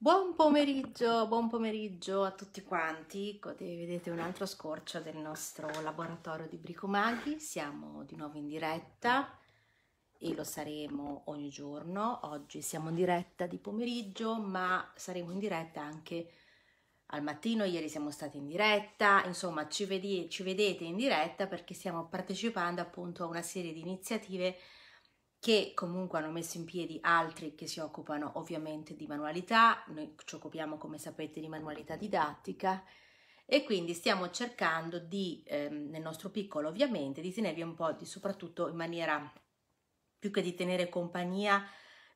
Buon pomeriggio, buon pomeriggio a tutti quanti, vedete un altro scorcio del nostro laboratorio di bricomaghi, siamo di nuovo in diretta e lo saremo ogni giorno, oggi siamo in diretta di pomeriggio ma saremo in diretta anche al mattino, ieri siamo stati in diretta, insomma ci, vedi, ci vedete in diretta perché stiamo partecipando appunto a una serie di iniziative che comunque hanno messo in piedi altri che si occupano ovviamente di manualità, noi ci occupiamo come sapete di manualità didattica e quindi stiamo cercando di, ehm, nel nostro piccolo ovviamente, di tenervi un po' di soprattutto in maniera più che di tenere compagnia,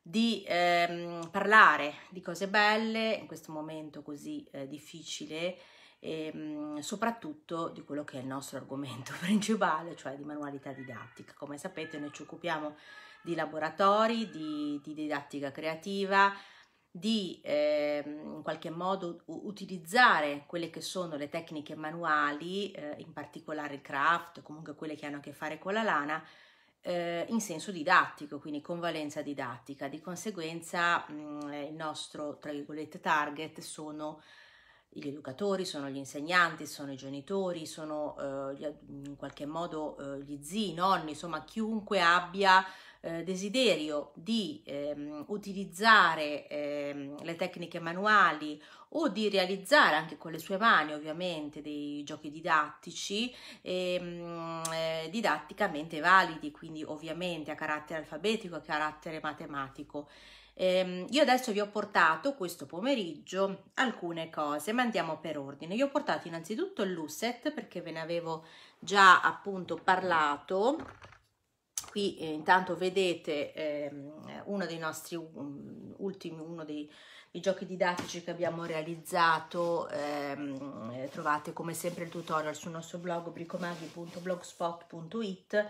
di ehm, parlare di cose belle in questo momento così eh, difficile e ehm, soprattutto di quello che è il nostro argomento principale, cioè di manualità didattica. Come sapete noi ci occupiamo di laboratori, di, di didattica creativa, di eh, in qualche modo utilizzare quelle che sono le tecniche manuali, eh, in particolare il craft, comunque quelle che hanno a che fare con la lana, eh, in senso didattico, quindi con valenza didattica. Di conseguenza mh, mm, eh, il nostro, tra virgolette, target sono gli educatori, sono gli insegnanti, sono i genitori, sono eh, gli, in qualche modo eh, gli zii, i nonni, insomma chiunque abbia eh, desiderio di ehm, utilizzare ehm, le tecniche manuali o di realizzare anche con le sue mani ovviamente dei giochi didattici ehm, eh, didatticamente validi, quindi ovviamente a carattere alfabetico e a carattere matematico. Eh, io adesso vi ho portato questo pomeriggio alcune cose, ma andiamo per ordine. Io ho portato innanzitutto il Lucet perché ve ne avevo già appunto parlato qui eh, intanto vedete eh, uno dei nostri mm, ultimi, uno dei, dei, giochi didattici che abbiamo realizzato, ehm, eh, trovate come sempre il tutorial sul nostro blog bricomaghi.blogspot.it,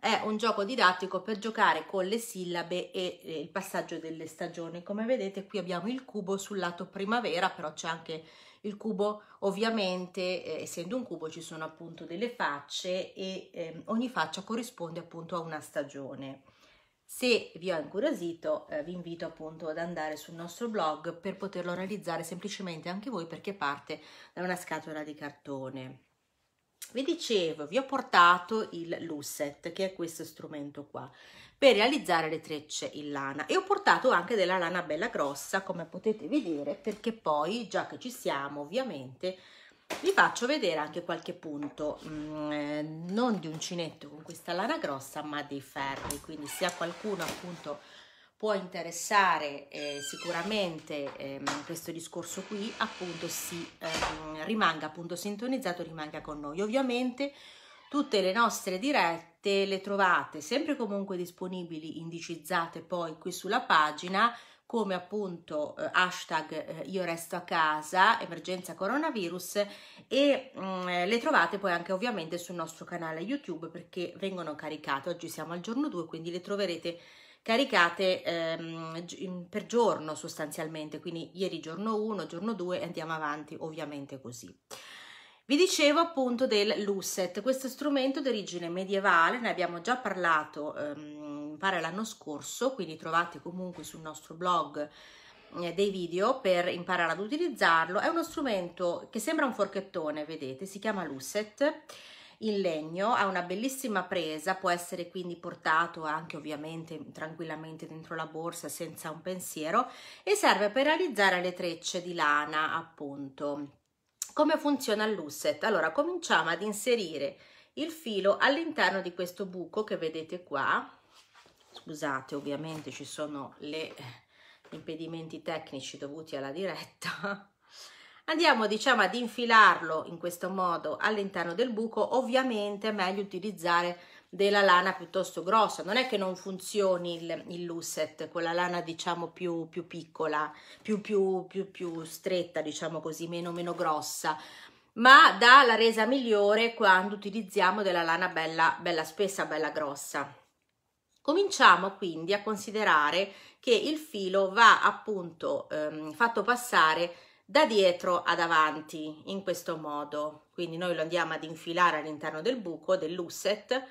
è un gioco didattico per giocare con le sillabe e eh, il passaggio delle stagioni, come vedete qui abbiamo il cubo sul lato primavera, però c'è anche il cubo ovviamente, eh, essendo un cubo, ci sono appunto delle facce e eh, ogni faccia corrisponde appunto a una stagione. Se vi ho incuriosito eh, vi invito appunto ad andare sul nostro blog per poterlo realizzare semplicemente anche voi perché parte da una scatola di cartone. Vi dicevo, vi ho portato il Lusset che è questo strumento qua per realizzare le trecce in lana e ho portato anche della lana bella grossa come potete vedere perché poi già che ci siamo ovviamente vi faccio vedere anche qualche punto mh, mm, eh, non di uncinetto con questa lana grossa ma dei ferri quindi se a qualcuno appunto può interessare eh, sicuramente eh, questo discorso qui appunto si eh, rimanga appunto sintonizzato rimanga con noi ovviamente Tutte le nostre dirette le trovate sempre comunque disponibili, indicizzate poi qui sulla pagina, come appunto eh, hashtag eh, io resto a casa, emergenza coronavirus e mh, mm, eh, le trovate poi anche ovviamente sul nostro canale YouTube perché vengono caricate, oggi siamo al giorno 2 quindi le troverete caricate ehm, per giorno sostanzialmente, quindi ieri giorno 1, giorno 2 e andiamo avanti ovviamente così. Vi dicevo appunto del Lucet, questo strumento d'origine medievale, ne abbiamo già parlato, ehm, pare l'anno scorso, quindi trovate comunque sul nostro blog eh, dei video per imparare ad utilizzarlo. È uno strumento che sembra un forchettone, vedete, si chiama Lucet in legno, ha una bellissima presa, può essere quindi portato anche ovviamente tranquillamente dentro la borsa senza un pensiero e serve per realizzare le trecce di lana appunto come funziona l'usset? Allora, cominciamo ad inserire il filo all'interno di questo buco che vedete qua. Scusate, ovviamente ci sono gli eh, impedimenti tecnici dovuti alla diretta. Andiamo, diciamo, ad infilarlo in questo modo all'interno del buco. Ovviamente è meglio utilizzare della lana piuttosto grossa, non è che non funzioni il, il Lucet con la lana diciamo più, più piccola, più, più, più, più stretta diciamo così, meno, meno grossa, ma dà la resa migliore quando utilizziamo della lana bella, bella spessa, bella grossa. Cominciamo quindi a considerare che il filo va appunto ehm, fatto passare da dietro ad avanti in questo modo quindi noi lo andiamo ad infilare all'interno del buco del lusset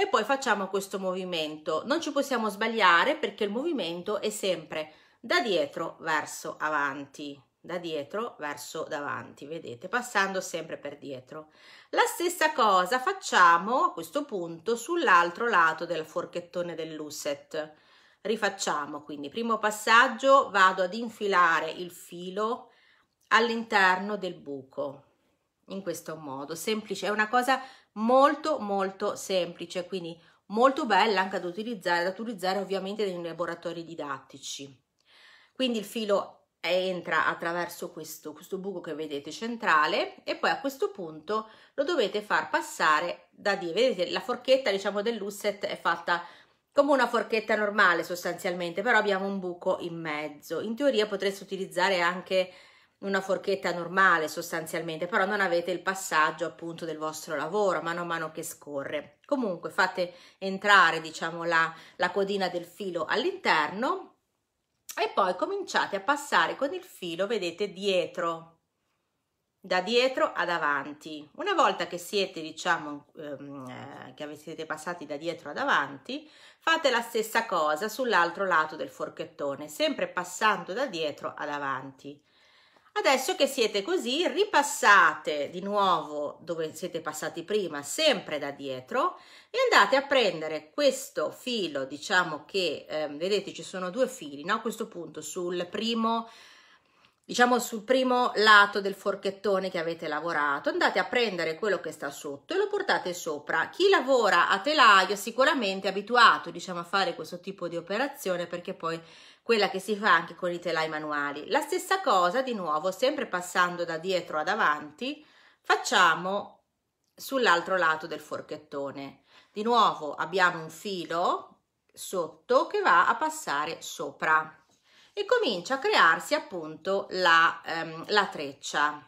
e poi facciamo questo movimento. Non ci possiamo sbagliare perché il movimento è sempre da dietro verso avanti, da dietro verso davanti, vedete, passando sempre per dietro. La stessa cosa facciamo a questo punto sull'altro lato del forchettone del lusset. Rifacciamo, quindi primo passaggio vado ad infilare il filo all'interno del buco in questo modo semplice è una cosa molto molto semplice, quindi molto bella anche ad utilizzare, da utilizzare ovviamente nei laboratori didattici. Quindi il filo entra attraverso questo, questo buco che vedete centrale e poi a questo punto lo dovete far passare da dietro vedete la forchetta diciamo dell'usset è fatta come una forchetta normale sostanzialmente però abbiamo un buco in mezzo in teoria potreste utilizzare anche una forchetta normale sostanzialmente, però non avete il passaggio appunto del vostro lavoro mano a mano che scorre. Comunque fate entrare diciamo la, la codina del filo all'interno e poi cominciate a passare con il filo, vedete, dietro, da dietro ad avanti. Una volta che siete, diciamo, ehm, eh, che avete passati da dietro ad avanti, fate la stessa cosa sull'altro lato del forchettone, sempre passando da dietro ad avanti. Adesso che siete così, ripassate di nuovo dove siete passati prima, sempre da dietro, e andate a prendere questo filo, diciamo che, eh, vedete ci sono due fili, no? A questo punto sul primo, diciamo sul primo lato del forchettone che avete lavorato, andate a prendere quello che sta sotto e lo portate sopra. Chi lavora a telaio sicuramente è abituato, diciamo, a fare questo tipo di operazione perché poi quella che si fa anche con i telai manuali. La stessa cosa di nuovo, sempre passando da dietro ad avanti, facciamo sull'altro lato del forchettone. Di nuovo abbiamo un filo sotto che va a passare sopra e comincia a crearsi appunto la, ehm, la treccia.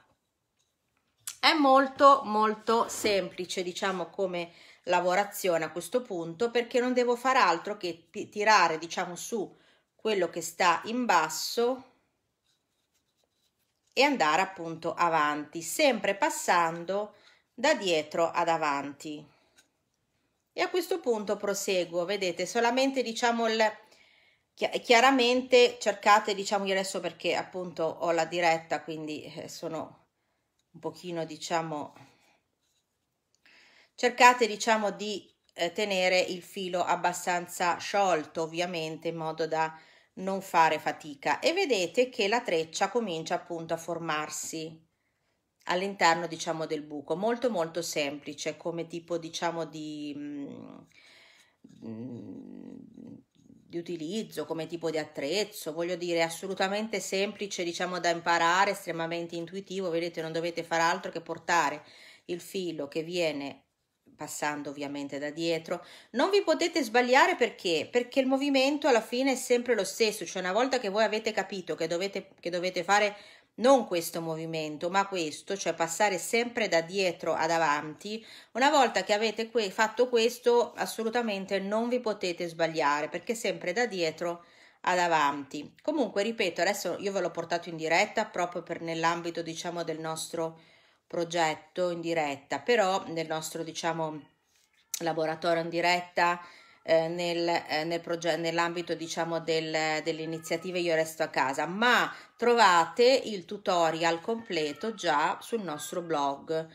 È molto molto semplice diciamo come lavorazione a questo punto perché non devo fare altro che tirare diciamo su quello che sta in basso e andare appunto avanti, sempre passando da dietro ad avanti. E a questo punto proseguo, vedete, solamente diciamo il chiaramente cercate diciamo io adesso perché appunto ho la diretta quindi eh, sono un pochino diciamo cercate diciamo di eh, tenere il filo abbastanza sciolto ovviamente in modo da non fare fatica e vedete che la treccia comincia appunto a formarsi all'interno diciamo del buco molto molto semplice come tipo diciamo di, mm, di utilizzo come tipo di attrezzo voglio dire assolutamente semplice diciamo da imparare estremamente intuitivo vedete non dovete fare altro che portare il filo che viene passando ovviamente da dietro. Non vi potete sbagliare perché? Perché il movimento alla fine è sempre lo stesso, cioè una volta che voi avete capito che dovete, che dovete fare non questo movimento, ma questo, cioè passare sempre da dietro ad avanti, una volta che avete que- fatto questo assolutamente non vi potete sbagliare perché sempre da dietro ad avanti. Comunque, ripeto, adesso io ve l'ho portato in diretta proprio per nell'ambito, diciamo, del nostro progetto in diretta, però nel nostro diciamo laboratorio in diretta eh, nel, eh, nel nell'ambito diciamo del, delle iniziative Io Resto a Casa, ma trovate il tutorial completo già sul nostro blog.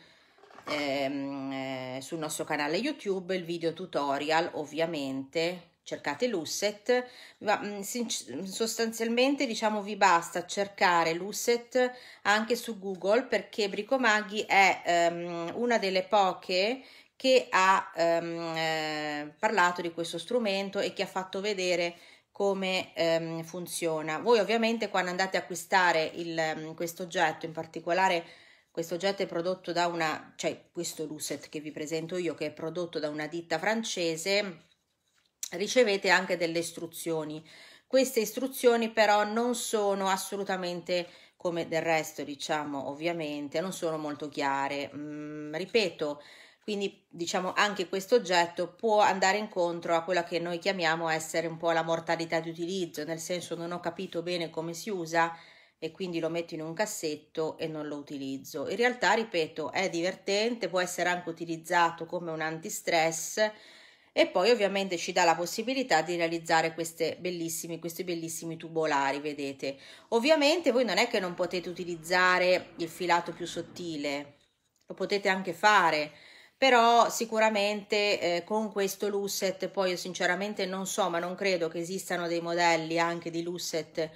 Ehm, eh, sul nostro canale YouTube il video tutorial ovviamente cercate l'usset, ma mm, sostanzialmente diciamo vi basta cercare l'usset anche su Google perché Bricomaghi è um, una delle poche che ha um, eh, parlato di questo strumento e che ha fatto vedere come um, funziona. Voi ovviamente quando andate a acquistare il, mm, questo oggetto, in particolare questo oggetto è prodotto da una, cioè questo Lucet che vi presento io che è prodotto da una ditta francese, ricevete anche delle istruzioni. Queste istruzioni però non sono assolutamente come del resto, diciamo, ovviamente, non sono molto chiare. Mm, ripeto, quindi diciamo anche questo oggetto può andare incontro a quella che noi chiamiamo essere un po' la mortalità di utilizzo, nel senso non ho capito bene come si usa e quindi lo metto in un cassetto e non lo utilizzo. In realtà, ripeto, è divertente, può essere anche utilizzato come un antistress, stress e poi ovviamente ci dà la possibilità di realizzare bellissimi, questi bellissimi tubolari, vedete. Ovviamente voi non è che non potete utilizzare il filato più sottile, lo potete anche fare, però sicuramente eh, con questo Lusset, poi io sinceramente non so, ma non credo che esistano dei modelli anche di Lusset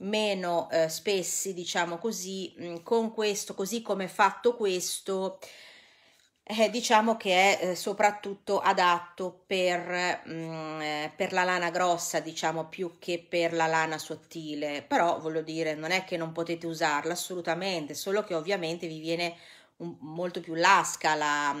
meno eh, spessi, diciamo così, mm, con questo, così come fatto questo, eh, diciamo che è eh, soprattutto adatto per, mh, mm, eh, per, la lana grossa, diciamo più che per la lana sottile, però voglio dire, non è che non potete usarla assolutamente, solo che ovviamente vi viene un, molto più lasca la, mh,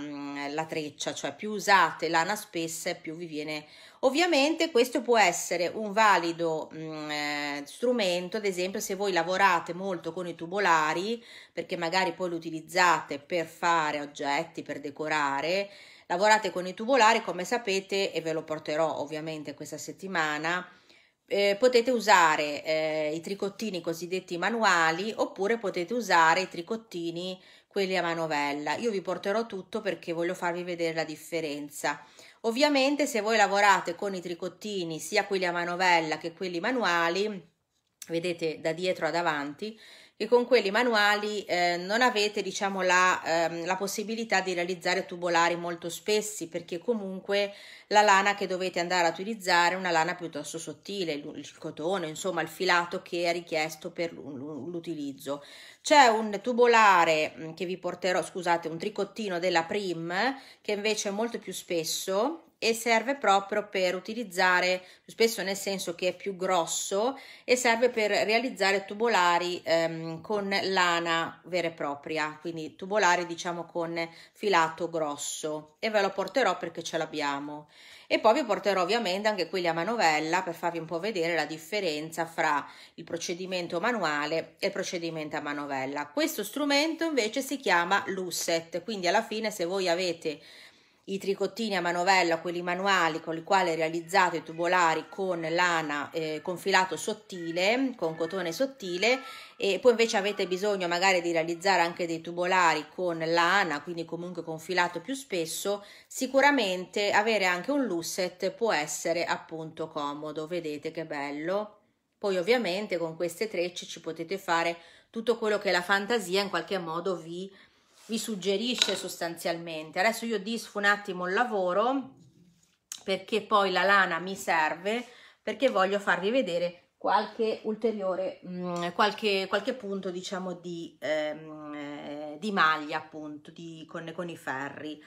mm, la, treccia, cioè più usate lana spessa più vi viene Ovviamente questo può essere un valido mh, mm, eh, strumento, ad esempio se voi lavorate molto con i tubolari, perché magari poi lo utilizzate per fare oggetti, per decorare, lavorate con i tubolari, come sapete, e ve lo porterò ovviamente questa settimana, eh, potete usare eh, i tricottini cosiddetti manuali oppure potete usare i tricottini quelli a manovella. Io vi porterò tutto perché voglio farvi vedere la differenza. Ovviamente se voi lavorate con i tricottini, sia quelli a manovella che quelli manuali, vedete da dietro ad avanti, che con quelli manuali eh, non avete diciamo la, ehm, la, possibilità di realizzare tubolari molto spessi perché comunque la lana che dovete andare a utilizzare è una lana piuttosto sottile, il, il cotone, insomma il filato che è richiesto per l'utilizzo. C'è un tubolare mm, che vi porterò, scusate, un tricottino della Prim che invece è molto più spesso e serve proprio per utilizzare spesso nel senso che è più grosso e serve per realizzare tubolari ehm, con lana vera e propria quindi tubolari diciamo con filato grosso e ve lo porterò perché ce l'abbiamo e poi vi porterò ovviamente anche quelli a manovella per farvi un po' vedere la differenza fra il procedimento manuale e il procedimento a manovella questo strumento invece si chiama Lusset quindi alla fine se voi avete i tricottini a manovella, quelli manuali con i quali realizzate i tubolari con lana eh, con filato sottile, con cotone sottile e poi invece avete bisogno magari di realizzare anche dei tubolari con lana, quindi comunque con filato più spesso, sicuramente avere anche un lusset può essere appunto comodo, vedete che bello. Poi ovviamente con queste trecce ci potete fare tutto quello che la fantasia in qualche modo vi vi suggerisce sostanzialmente. Adesso io disfo un attimo il lavoro perché poi la lana mi serve perché voglio farvi vedere qualche ulteriore, mh, mm, qualche, qualche, punto diciamo di, ehm, eh, di maglia appunto di, con, con i ferri.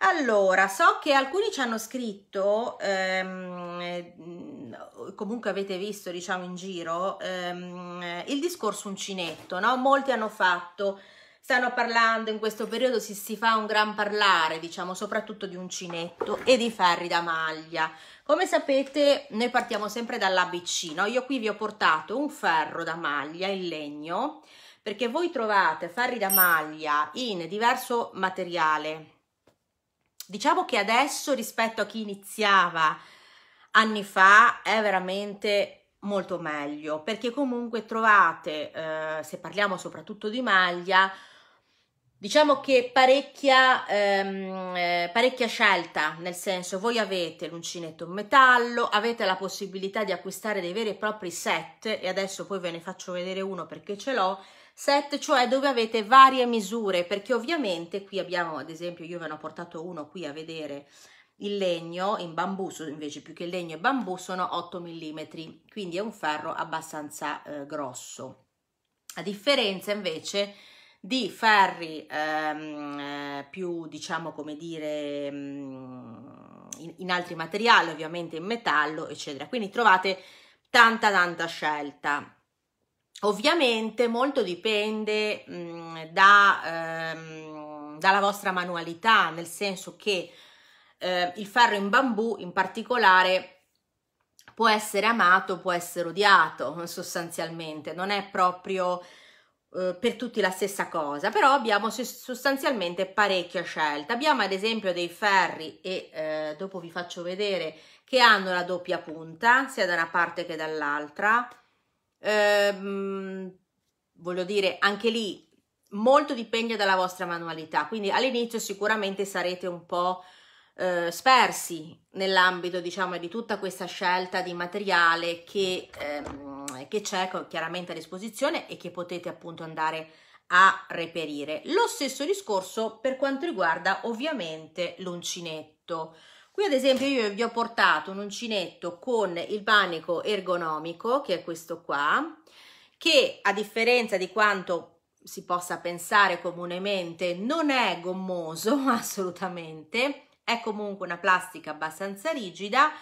Allora, so che alcuni ci hanno scritto, ehm, eh, comunque avete visto diciamo in giro, ehm, il discorso uncinetto, no? Molti hanno fatto stanno parlando in questo periodo si, si, fa un gran parlare diciamo soprattutto di uncinetto e di ferri da maglia come sapete noi partiamo sempre dall'abc no? io qui vi ho portato un ferro da maglia in legno perché voi trovate ferri da maglia in diverso materiale diciamo che adesso rispetto a chi iniziava anni fa è veramente molto meglio perché comunque trovate eh, se parliamo soprattutto di maglia Diciamo che parecchia, ehm, eh, parecchia scelta, nel senso voi avete l'uncinetto in metallo, avete la possibilità di acquistare dei veri e propri set e adesso poi ve ne faccio vedere uno perché ce l'ho, set cioè dove avete varie misure perché ovviamente qui abbiamo ad esempio io ve ne ho portato uno qui a vedere il legno in bambù invece più che il legno e bambù sono 8 mm quindi è un ferro abbastanza eh, grosso a differenza invece di ferri ehm, eh, più diciamo come dire mm, in, in altri materiali ovviamente in metallo eccetera quindi trovate tanta tanta scelta ovviamente molto dipende mh, mm, da, ehm, dalla vostra manualità nel senso che eh, il ferro in bambù in particolare può essere amato può essere odiato sostanzialmente non è proprio eh, per tutti la stessa cosa, però abbiamo sostanzialmente parecchia scelta. Abbiamo ad esempio dei ferri e eh, dopo vi faccio vedere che hanno la doppia punta sia da una parte che dall'altra. Ehm, voglio dire, anche lì molto dipende dalla vostra manualità, quindi all'inizio sicuramente sarete un po' eh, spersi nell'ambito, diciamo, di tutta questa scelta di materiale che ehm, che c'è chiaramente a disposizione e che potete appunto andare a reperire. Lo stesso discorso per quanto riguarda ovviamente l'uncinetto. Qui ad esempio io vi ho portato un uncinetto con il panico ergonomico, che è questo qua, che a differenza di quanto si possa pensare comunemente, non è gommoso assolutamente, è comunque una plastica abbastanza rigida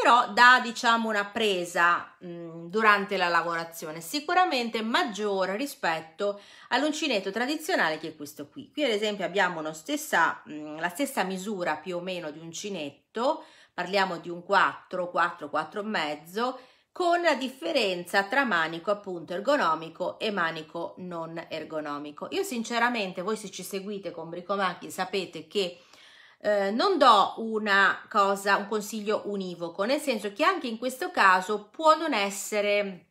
però dà diciamo una presa mh, mm, durante la lavorazione sicuramente maggiore rispetto all'uncinetto tradizionale che è questo qui. Qui ad esempio abbiamo stessa, mh, mm, la stessa misura più o meno di uncinetto, parliamo di un 4, 4, 4 e mezzo, con la differenza tra manico appunto ergonomico e manico non ergonomico. Io sinceramente, voi se ci seguite con Bricomachi sapete che eh, non do una cosa, un consiglio univoco, nel senso che anche in questo caso può non essere,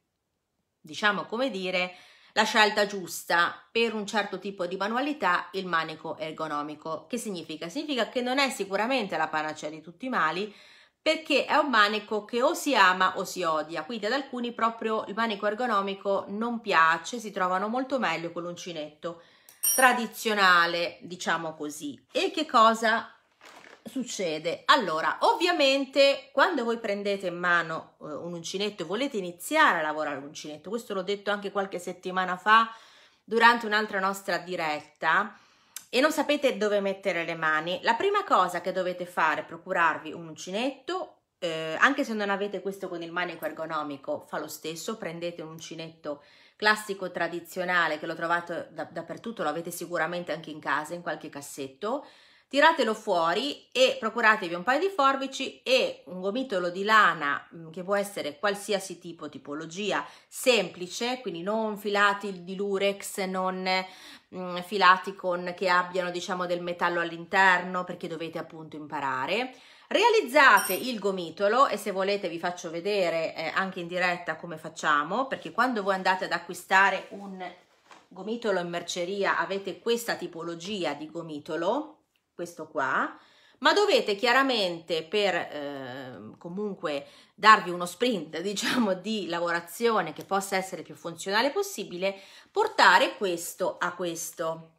diciamo come dire, la scelta giusta per un certo tipo di manualità il manico ergonomico. Che significa? Significa che non è sicuramente la panacea di tutti i mali, perché è un manico che o si ama o si odia, quindi ad alcuni proprio il manico ergonomico non piace, si trovano molto meglio con l'uncinetto tradizionale, diciamo così. E che cosa succede? Allora, ovviamente quando voi prendete in mano eh, un uncinetto e volete iniziare a lavorare l'uncinetto, questo l'ho detto anche qualche settimana fa durante un'altra nostra diretta, e non sapete dove mettere le mani, la prima cosa che dovete fare è procurarvi un uncinetto, eh, anche se non avete questo con il manico ergonomico, fa lo stesso, prendete un uncinetto classico tradizionale che lo trovate da, dappertutto, lo avete sicuramente anche in casa, in qualche cassetto, tiratelo fuori e procuratevi un paio di forbici e un gomitolo di lana mm, che può essere qualsiasi tipo, tipologia, semplice, quindi non filati di lurex, non mh, mm, filati con, che abbiano diciamo del metallo all'interno perché dovete appunto imparare. Realizzate il gomitolo e se volete vi faccio vedere eh, anche in diretta come facciamo perché quando voi andate ad acquistare un gomitolo in merceria avete questa tipologia di gomitolo questo qua, ma dovete chiaramente per eh, comunque darvi uno sprint, diciamo, di lavorazione che possa essere più funzionale possibile, portare questo a questo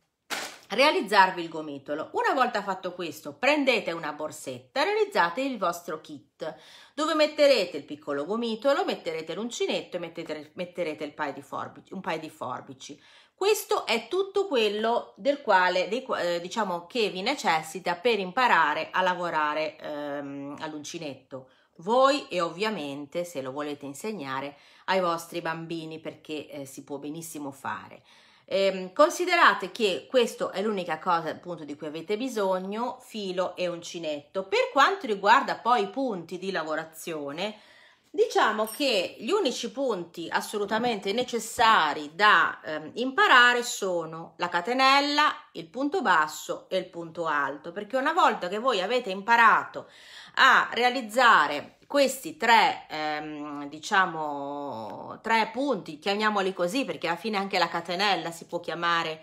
realizzarvi il gomitolo. Una volta fatto questo, prendete una borsetta, realizzate il vostro kit, dove metterete il piccolo gomitolo, metterete l'uncinetto e metterete, metterete paio di forbici, un paio di forbici. Questo è tutto quello del quale, dei, eh, diciamo, che vi necessita per imparare a lavorare ehm, all'uncinetto. Voi e ovviamente se lo volete insegnare ai vostri bambini perché eh, si può benissimo fare. Eh, considerate che questa è l'unica cosa appunto di cui avete bisogno, filo e uncinetto. Per quanto riguarda poi i punti di lavorazione, Diciamo che gli unici punti assolutamente necessari da eh, imparare sono la catenella, il punto basso e il punto alto, perché una volta che voi avete imparato a realizzare questi tre, ehm, diciamo, tre punti, chiamiamoli così perché alla fine anche la catenella si può chiamare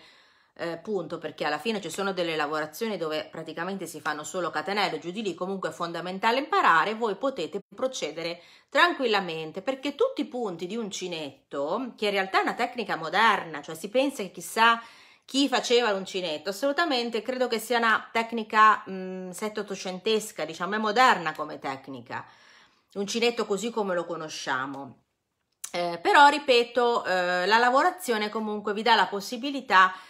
eh, punto perché alla fine ci sono delle lavorazioni dove praticamente si fanno solo catenelle giù di lì comunque è fondamentale imparare voi potete procedere tranquillamente perché tutti i punti di uncinetto che in realtà è una tecnica moderna cioè si pensa che chissà chi faceva l'uncinetto assolutamente credo che sia una tecnica sette ottocentesca diciamo è moderna come tecnica l'uncinetto così come lo conosciamo eh, però ripeto eh, la lavorazione comunque vi dà la possibilità di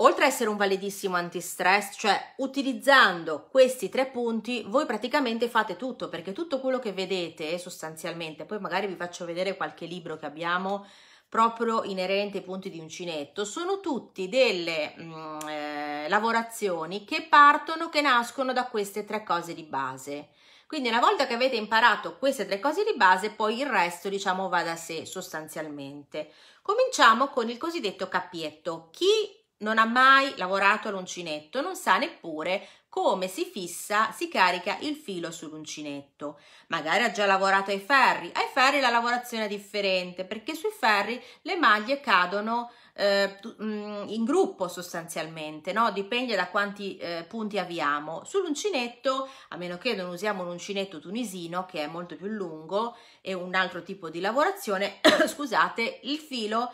oltre a essere un validissimo antistress, cioè utilizzando questi tre punti, voi praticamente fate tutto, perché tutto quello che vedete sostanzialmente, poi magari vi faccio vedere qualche libro che abbiamo proprio inerente ai punti di uncinetto, sono tutti delle mh, mm, eh, lavorazioni che partono, che nascono da queste tre cose di base. Quindi una volta che avete imparato queste tre cose di base, poi il resto diciamo va da sé sostanzialmente. Cominciamo con il cosiddetto cappietto. Chi non ha mai lavorato all'uncinetto, non sa neppure come si fissa, si carica il filo sull'uncinetto. Magari ha già lavorato ai ferri, ai ferri la lavorazione è differente perché sui ferri le maglie cadono eh, mm, in gruppo sostanzialmente, no? dipende da quanti eh, punti abbiamo. Sull'uncinetto, a meno che non usiamo un uncinetto tunisino che è molto più lungo e un altro tipo di lavorazione, scusate, il filo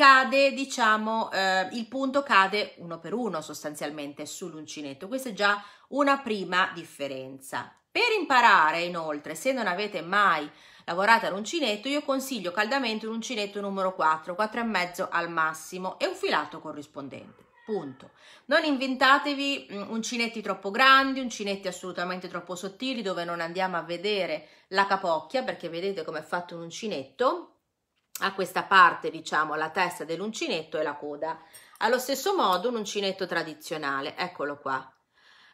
cade, diciamo, eh, il punto cade uno per uno sostanzialmente sull'uncinetto. Questa è già una prima differenza. Per imparare, inoltre, se non avete mai lavorato all'uncinetto, io consiglio caldamente un uncinetto numero 4, e mezzo al massimo e un filato corrispondente. Punto. Non inventatevi mm, uncinetti troppo grandi, uncinetti assolutamente troppo sottili dove non andiamo a vedere la capocchia perché vedete come è fatto un uncinetto a questa parte, diciamo, la testa dell'uncinetto e la coda. Allo stesso modo un uncinetto tradizionale, eccolo qua.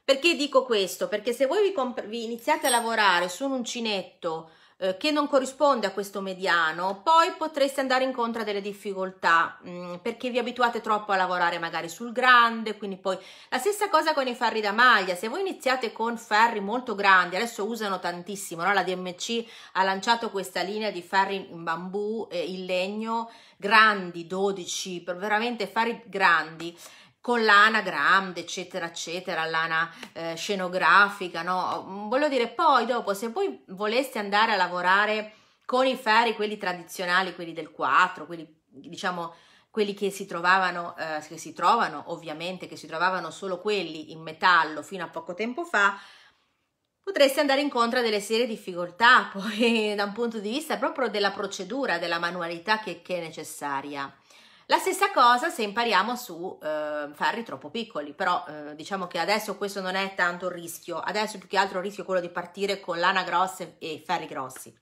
Perché dico questo? Perché se voi vi, vi iniziate a lavorare su un uncinetto eh, che non corrisponde a questo mediano, poi potreste andare incontro a delle difficoltà mh, mm, perché vi abituate troppo a lavorare magari sul grande, quindi poi la stessa cosa con i ferri da maglia, se voi iniziate con ferri molto grandi, adesso usano tantissimo, no? la DMC ha lanciato questa linea di ferri in bambù, eh, in legno, grandi, 12, veramente ferri grandi, con l'ana Grande, eccetera, eccetera, l'ana eh, scenografica, no? Voglio dire, poi dopo, se poi voleste andare a lavorare con i ferri, quelli tradizionali, quelli del 4, quelli diciamo quelli che si trovavano, eh, che si trovano ovviamente, che si trovavano solo quelli in metallo fino a poco tempo fa, potreste andare incontro a delle serie difficoltà poi da un punto di vista proprio della procedura, della manualità che, che è necessaria. La stessa cosa se impariamo su eh, ferri troppo piccoli, però eh, diciamo che adesso questo non è tanto il rischio, adesso più che altro il rischio è quello di partire con lana grossa e ferri grossi.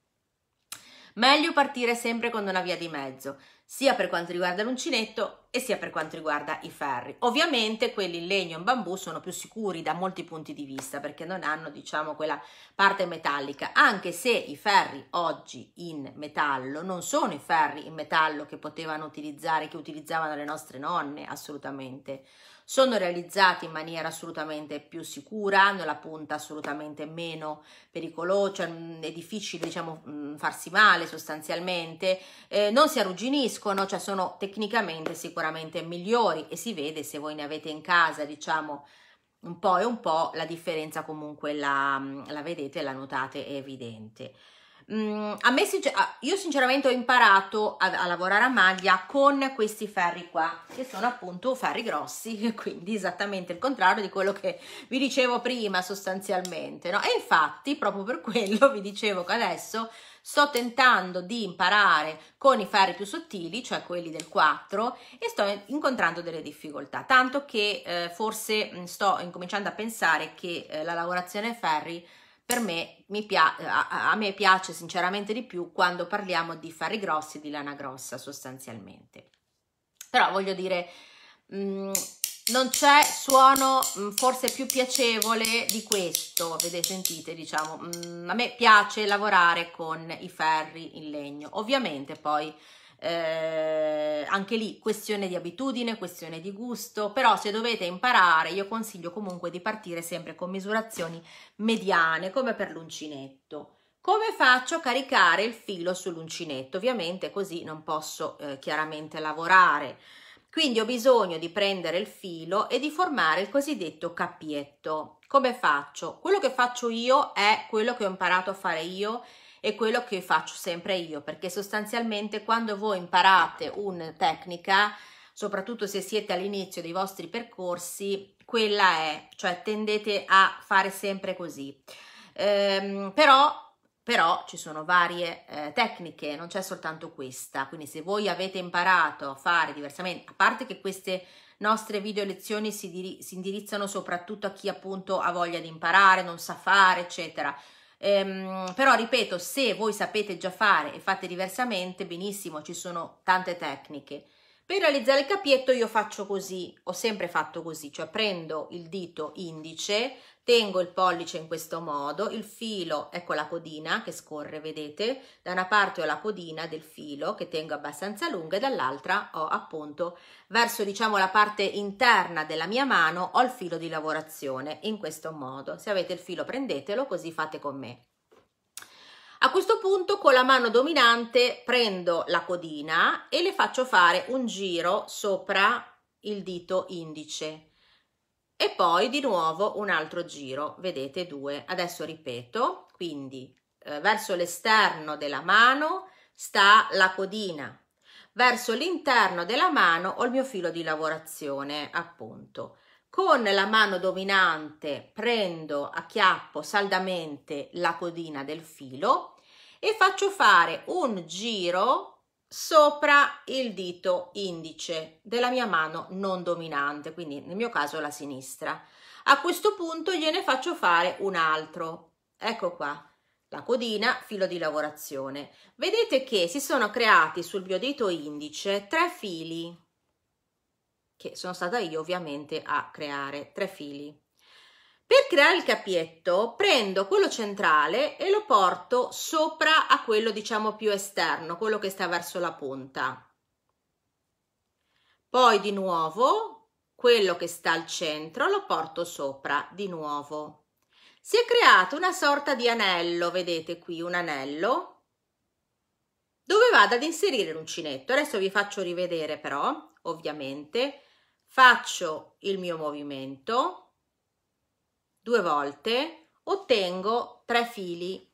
Meglio partire sempre con una via di mezzo sia per quanto riguarda l'uncinetto e sia per quanto riguarda i ferri. Ovviamente quelli in legno e in bambù sono più sicuri da molti punti di vista perché non hanno diciamo quella parte metallica, anche se i ferri oggi in metallo non sono i ferri in metallo che potevano utilizzare, che utilizzavano le nostre nonne assolutamente sono realizzati in maniera assolutamente più sicura, hanno la punta assolutamente meno pericolosa, cioè è difficile diciamo farsi male sostanzialmente, eh, non si arrugginiscono, cioè sono tecnicamente sicuramente migliori e si vede se voi ne avete in casa diciamo un po' e un po' la differenza comunque la, la vedete, la notate, è evidente. Mm, a me sincer io sinceramente ho imparato a, a, lavorare a maglia con questi ferri qua che sono appunto ferri grossi quindi esattamente il contrario di quello che vi dicevo prima sostanzialmente no? e infatti proprio per quello vi dicevo che adesso sto tentando di imparare con i ferri più sottili cioè quelli del 4 e sto incontrando delle difficoltà tanto che eh, forse sto incominciando a pensare che eh, la lavorazione ferri per me, pia- eh, a-, a me piace sinceramente di più quando parliamo di fari grossi e di lana grossa sostanzialmente. Però voglio dire, mh, mm, non c'è suono mh, mm, forse più piacevole di questo, vedete, sentite, diciamo, mh, mm, a me piace lavorare con i ferri in legno. Ovviamente poi eh, anche lì questione di abitudine, questione di gusto, però se dovete imparare io consiglio comunque di partire sempre con misurazioni mediane come per l'uncinetto. Come faccio a caricare il filo sull'uncinetto? Ovviamente così non posso eh, chiaramente lavorare. Quindi ho bisogno di prendere il filo e di formare il cosiddetto cappietto. Come faccio? Quello che faccio io è quello che ho imparato a fare io è quello che faccio sempre io, perché sostanzialmente quando voi imparate una tecnica, soprattutto se siete all'inizio dei vostri percorsi, quella è, cioè tendete a fare sempre così. Ehm, però però ci sono varie eh, tecniche, non c'è soltanto questa, quindi se voi avete imparato a fare diversamente, a parte che queste nostre video lezioni si, diri- si indirizzano soprattutto a chi appunto ha voglia di imparare, non sa fare, eccetera, Ehm, però ripeto, se voi sapete già fare e fate diversamente, benissimo, ci sono tante tecniche. Per realizzare il capietto io faccio così, ho sempre fatto così, cioè prendo il dito indice, tengo il pollice in questo modo, il filo, ecco la codina che scorre, vedete? Da una parte ho la codina del filo che tengo abbastanza lunga e dall'altra ho appunto verso diciamo la parte interna della mia mano ho il filo di lavorazione in questo modo. Se avete il filo prendetelo così fate con me. A questo punto con la mano dominante prendo la codina e le faccio fare un giro sopra il dito indice e poi di nuovo un altro giro, vedete due. Adesso ripeto, quindi eh, verso l'esterno della mano sta la codina, verso l'interno della mano ho il mio filo di lavorazione, appunto. Con la mano dominante prendo a chiappo saldamente la codina del filo e faccio fare un giro sopra il dito indice della mia mano non dominante, quindi nel mio caso la sinistra. A questo punto gliene faccio fare un altro. Ecco qua, la codina, filo di lavorazione. Vedete che si sono creati sul mio dito indice tre fili, che sono stata io ovviamente a creare, tre fili. Per creare il capietto prendo quello centrale e lo porto sopra a quello diciamo più esterno, quello che sta verso la punta. Poi di nuovo quello che sta al centro lo porto sopra di nuovo. Si è creato una sorta di anello, vedete qui un anello, dove vado ad inserire l'uncinetto. Adesso vi faccio rivedere però, ovviamente, faccio il mio movimento due volte ottengo tre fili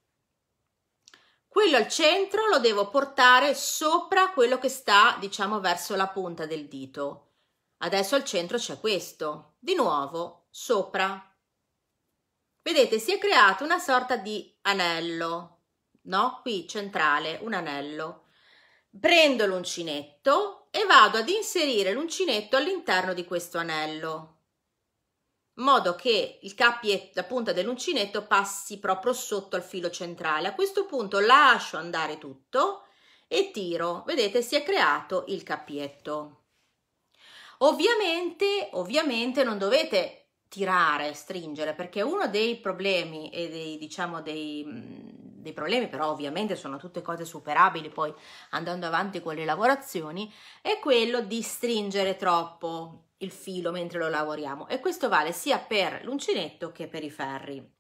quello al centro lo devo portare sopra quello che sta diciamo verso la punta del dito adesso al centro c'è questo di nuovo sopra vedete si è creato una sorta di anello no qui centrale un anello prendo l'uncinetto e vado ad inserire l'uncinetto all'interno di questo anello modo che il cappie la punta dell'uncinetto passi proprio sotto al filo centrale. A questo punto lascio andare tutto e tiro. Vedete, si è creato il cappietto. Ovviamente, ovviamente non dovete tirare, stringere, perché uno dei problemi e dei, diciamo, dei, mm, dei problemi, però ovviamente sono tutte cose superabili poi andando avanti con le lavorazioni, è quello di stringere troppo il filo mentre lo lavoriamo e questo vale sia per l'uncinetto che per i ferri.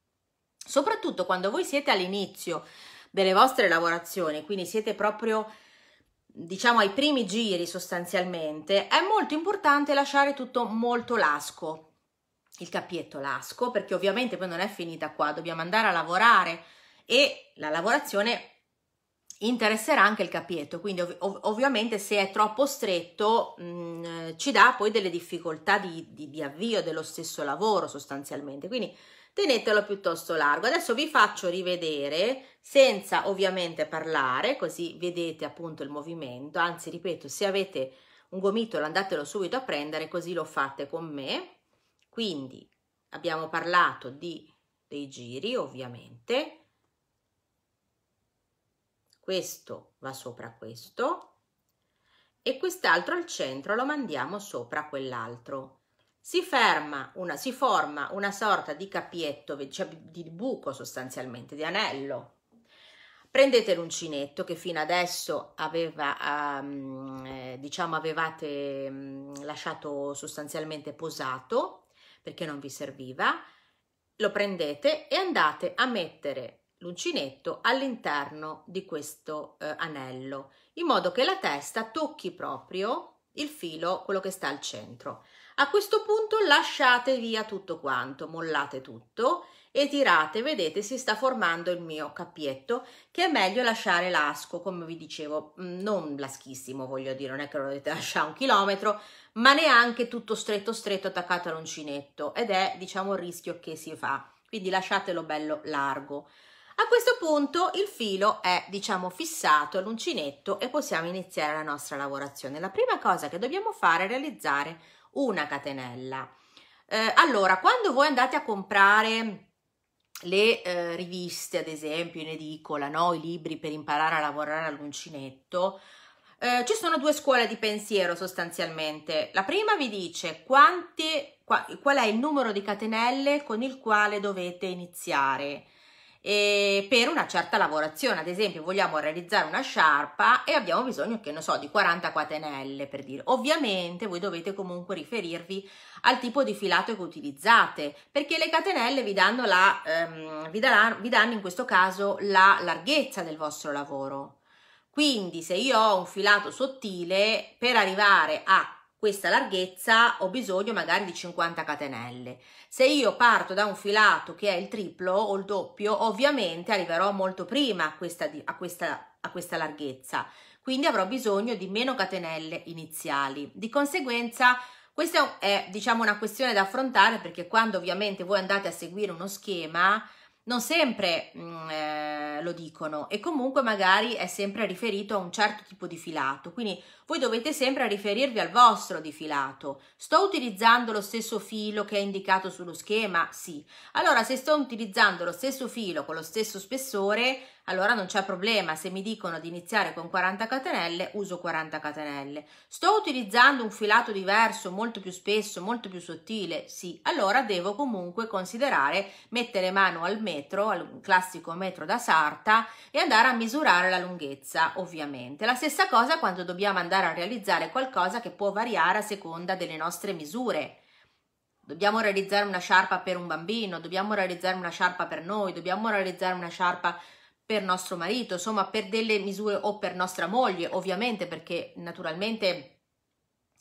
Soprattutto quando voi siete all'inizio delle vostre lavorazioni, quindi siete proprio diciamo ai primi giri sostanzialmente, è molto importante lasciare tutto molto lasco, il cappietto lasco, perché ovviamente poi non è finita qua, dobbiamo andare a lavorare e la lavorazione interesserà anche il capietto, quindi ov- ov- ovviamente se è troppo stretto mh, mm, ci dà poi delle difficoltà di, di, di, avvio dello stesso lavoro sostanzialmente, quindi tenetelo piuttosto largo. Adesso vi faccio rivedere senza ovviamente parlare, così vedete appunto il movimento, anzi ripeto, se avete un gomitolo andatelo subito a prendere così lo fate con me. Quindi abbiamo parlato di, dei giri ovviamente, questo va sopra questo e quest'altro al centro lo mandiamo sopra quell'altro. Si, una, si forma una sorta di capietto, cioè di buco sostanzialmente, di anello. Prendete l'uncinetto che fino adesso aveva, um, diciamo avevate um, lasciato sostanzialmente posato perché non vi serviva, lo prendete e andate a mettere l'uncinetto all'interno di questo eh, anello, in modo che la testa tocchi proprio il filo, quello che sta al centro. A questo punto lasciate via tutto quanto, mollate tutto e tirate, vedete si sta formando il mio cappietto che è meglio lasciare lasco, come vi dicevo, mm, non laschissimo voglio dire, non è che lo dovete lasciare un chilometro, ma neanche tutto stretto stretto attaccato all'uncinetto ed è diciamo il rischio che si fa, quindi lasciatelo bello largo. A questo punto il filo è diciamo fissato all'uncinetto e possiamo iniziare la nostra lavorazione. La prima cosa che dobbiamo fare è realizzare una catenella. Eh, allora, quando voi andate a comprare le eh, riviste, ad esempio in edicola, no? i libri per imparare a lavorare all'uncinetto, eh, ci sono due scuole di pensiero sostanzialmente. La prima vi dice quanti, qua, qual è il numero di catenelle con il quale dovete iniziare eh, per una certa lavorazione, ad esempio vogliamo realizzare una sciarpa e abbiamo bisogno, che ne so, di 40 catenelle per dire. Ovviamente voi dovete comunque riferirvi al tipo di filato che utilizzate, perché le catenelle vi danno, la, ehm, vi danno, vi danno in questo caso la larghezza del vostro lavoro. Quindi se io ho un filato sottile, per arrivare a questa larghezza ho bisogno magari di 50 catenelle. Se io parto da un filato che è il triplo o il doppio, ovviamente arriverò molto prima a questa, a questa, a questa larghezza, quindi avrò bisogno di meno catenelle iniziali. Di conseguenza questa è diciamo una questione da affrontare perché quando ovviamente voi andate a seguire uno schema non sempre mh, mm, eh, lo dicono e comunque magari è sempre riferito a un certo tipo di filato, quindi voi dovete sempre riferirvi al vostro di filato. Sto utilizzando lo stesso filo che è indicato sullo schema? Sì. Allora se sto utilizzando lo stesso filo con lo stesso spessore allora non c'è problema, se mi dicono di iniziare con 40 catenelle, uso 40 catenelle. Sto utilizzando un filato diverso, molto più spesso, molto più sottile? Sì, allora devo comunque considerare mettere mano al metro, al classico metro da sarta e andare a misurare la lunghezza, ovviamente. La stessa cosa quando dobbiamo andare a realizzare qualcosa che può variare a seconda delle nostre misure dobbiamo realizzare una sciarpa per un bambino, dobbiamo realizzare una sciarpa per noi, dobbiamo realizzare una sciarpa per nostro marito, insomma per delle misure o per nostra moglie, ovviamente perché naturalmente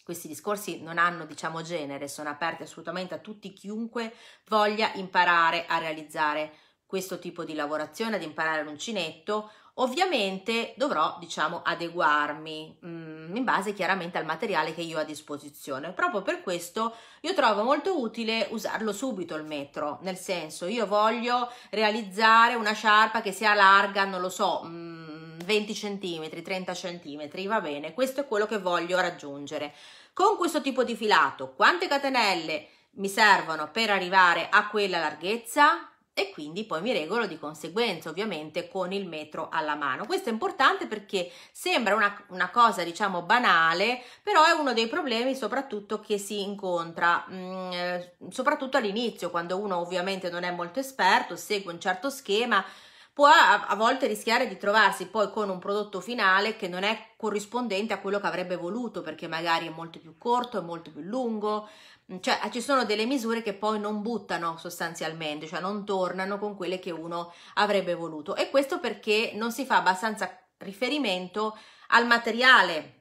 questi discorsi non hanno diciamo genere, sono aperti assolutamente a tutti chiunque voglia imparare a realizzare questo tipo di lavorazione, ad imparare l'uncinetto, Ovviamente dovrò, diciamo, adeguarmi mh, mm, in base chiaramente al materiale che io ho a disposizione. Proprio per questo io trovo molto utile usarlo subito il metro, nel senso io voglio realizzare una sciarpa che sia larga, non lo so, mh, 20 cm, 30 cm, va bene, questo è quello che voglio raggiungere. Con questo tipo di filato, quante catenelle mi servono per arrivare a quella larghezza? e quindi poi mi regolo di conseguenza ovviamente con il metro alla mano. Questo è importante perché sembra una, una cosa diciamo banale, però è uno dei problemi soprattutto che si incontra, mh, mm, eh, soprattutto all'inizio quando uno ovviamente non è molto esperto, segue un certo schema, può a, a volte rischiare di trovarsi poi con un prodotto finale che non è corrispondente a quello che avrebbe voluto perché magari è molto più corto, è molto più lungo, cioè ah, ci sono delle misure che poi non buttano sostanzialmente, cioè non tornano con quelle che uno avrebbe voluto. E questo perché non si fa abbastanza riferimento al materiale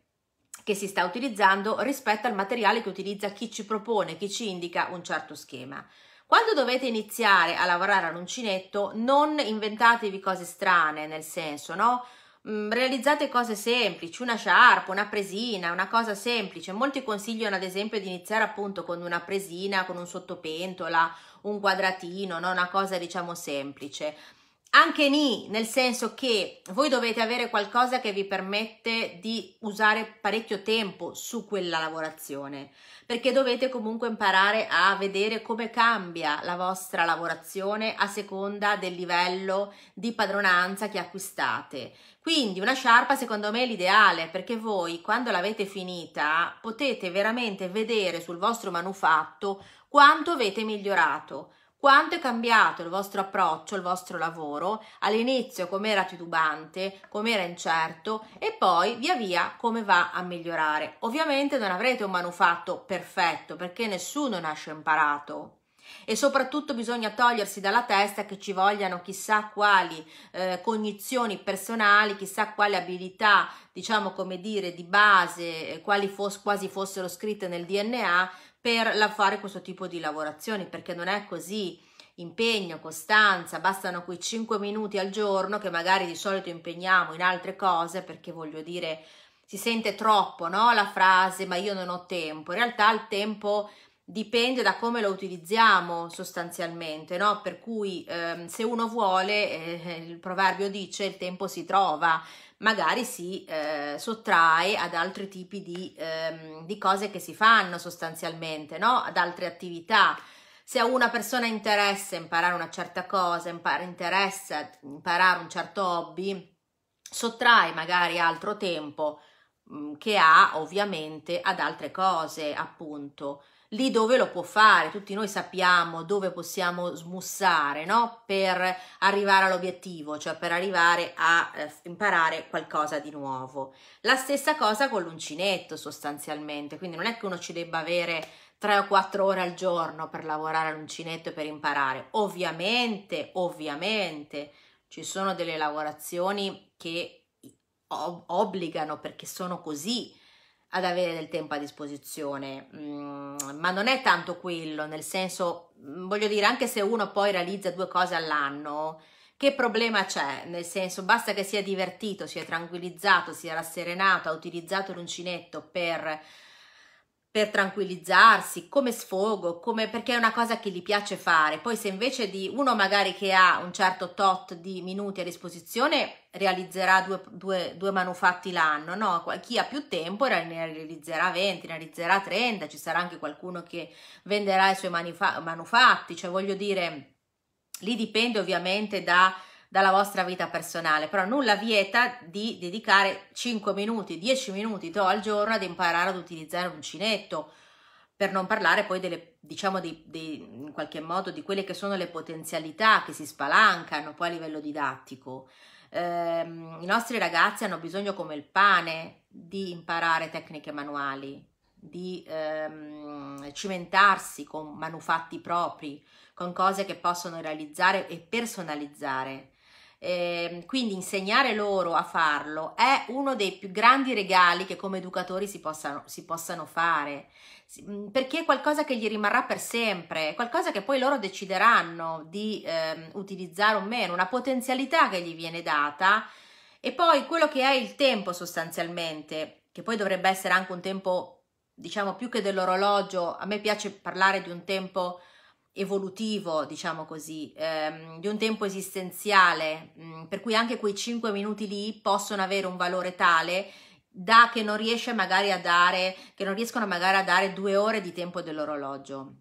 che si sta utilizzando rispetto al materiale che utilizza chi ci propone, chi ci indica un certo schema. Quando dovete iniziare a lavorare all'uncinetto, non inventatevi cose strane, nel senso, no? Mm, realizzate cose semplici, una sciarpa, una presina, una cosa semplice. Molti consigliano ad esempio di iniziare appunto con una presina, con un sottopentola, un quadratino, no? una cosa diciamo semplice anche ni, nel senso che voi dovete avere qualcosa che vi permette di usare parecchio tempo su quella lavorazione, perché dovete comunque imparare a vedere come cambia la vostra lavorazione a seconda del livello di padronanza che acquistate. Quindi una sciarpa secondo me è l'ideale perché voi quando l'avete finita potete veramente vedere sul vostro manufatto quanto avete migliorato quanto è cambiato il vostro approccio, il vostro lavoro, all'inizio com'era titubante, com'era incerto e poi via via come va a migliorare. Ovviamente non avrete un manufatto perfetto perché nessuno nasce imparato. E soprattutto bisogna togliersi dalla testa che ci vogliano chissà quali eh, cognizioni personali, chissà quali abilità, diciamo come dire, di base, eh, quali fos- quasi fossero scritte nel DNA per fare questo tipo di lavorazioni perché non è così impegno, costanza, bastano quei 5 minuti al giorno che magari di solito impegniamo in altre cose perché voglio dire si sente troppo no? la frase ma io non ho tempo, in realtà il tempo dipende da come lo utilizziamo sostanzialmente, no? per cui ehm, se uno vuole, eh, il proverbio dice il tempo si trova, magari si eh, sottrae ad altri tipi di, ehm, di, cose che si fanno sostanzialmente, no? ad altre attività. Se a una persona interessa imparare una certa cosa, impar- interessa imparare un certo hobby, sottrae magari altro tempo mh, mm, che ha ovviamente ad altre cose, appunto lì dove lo può fare, tutti noi sappiamo dove possiamo smussare no? per arrivare all'obiettivo, cioè per arrivare a eh, imparare qualcosa di nuovo. La stessa cosa con l'uncinetto sostanzialmente, quindi non è che uno ci debba avere 3 o 4 ore al giorno per lavorare all'uncinetto e per imparare, ovviamente, ovviamente ci sono delle lavorazioni che obbligano perché sono così ad avere del tempo a disposizione, mm, ma non è tanto quello, nel senso, mm, voglio dire, anche se uno poi realizza due cose all'anno, che problema c'è? Nel senso, basta che sia divertito, sia tranquillizzato, sia rasserenato, ha utilizzato l'uncinetto per per tranquillizzarsi, come sfogo, come perché è una cosa che gli piace fare. Poi se invece di uno magari che ha un certo tot di minuti a disposizione realizzerà due, due, due manufatti l'anno, no? Chi ha più tempo ne realizzerà 20, ne realizzerà 30, ci sarà anche qualcuno che venderà i suoi manufa- manufatti, cioè voglio dire, lì dipende ovviamente da dalla vostra vita personale, però nulla vieta di dedicare 5 minuti, 10 minuti to al giorno ad imparare ad utilizzare uncinetto, per non parlare poi delle, diciamo di, di, in qualche modo di quelle che sono le potenzialità che si spalancano poi a livello didattico. Eh, I nostri ragazzi hanno bisogno come il pane di imparare tecniche manuali, di ehm, cimentarsi con manufatti propri, con cose che possono realizzare e personalizzare eh, quindi insegnare loro a farlo è uno dei più grandi regali che come educatori si possano, si possano fare, mm, perché è qualcosa che gli rimarrà per sempre, è qualcosa che poi loro decideranno di eh, utilizzare o meno, una potenzialità che gli viene data e poi quello che è il tempo sostanzialmente, che poi dovrebbe essere anche un tempo diciamo più che dell'orologio, a me piace parlare di un tempo evolutivo, diciamo così, ehm, di un tempo esistenziale, mh, mm, per cui anche quei 5 minuti lì possono avere un valore tale da che non riesce magari a dare, che non riescono magari a dare due ore di tempo dell'orologio.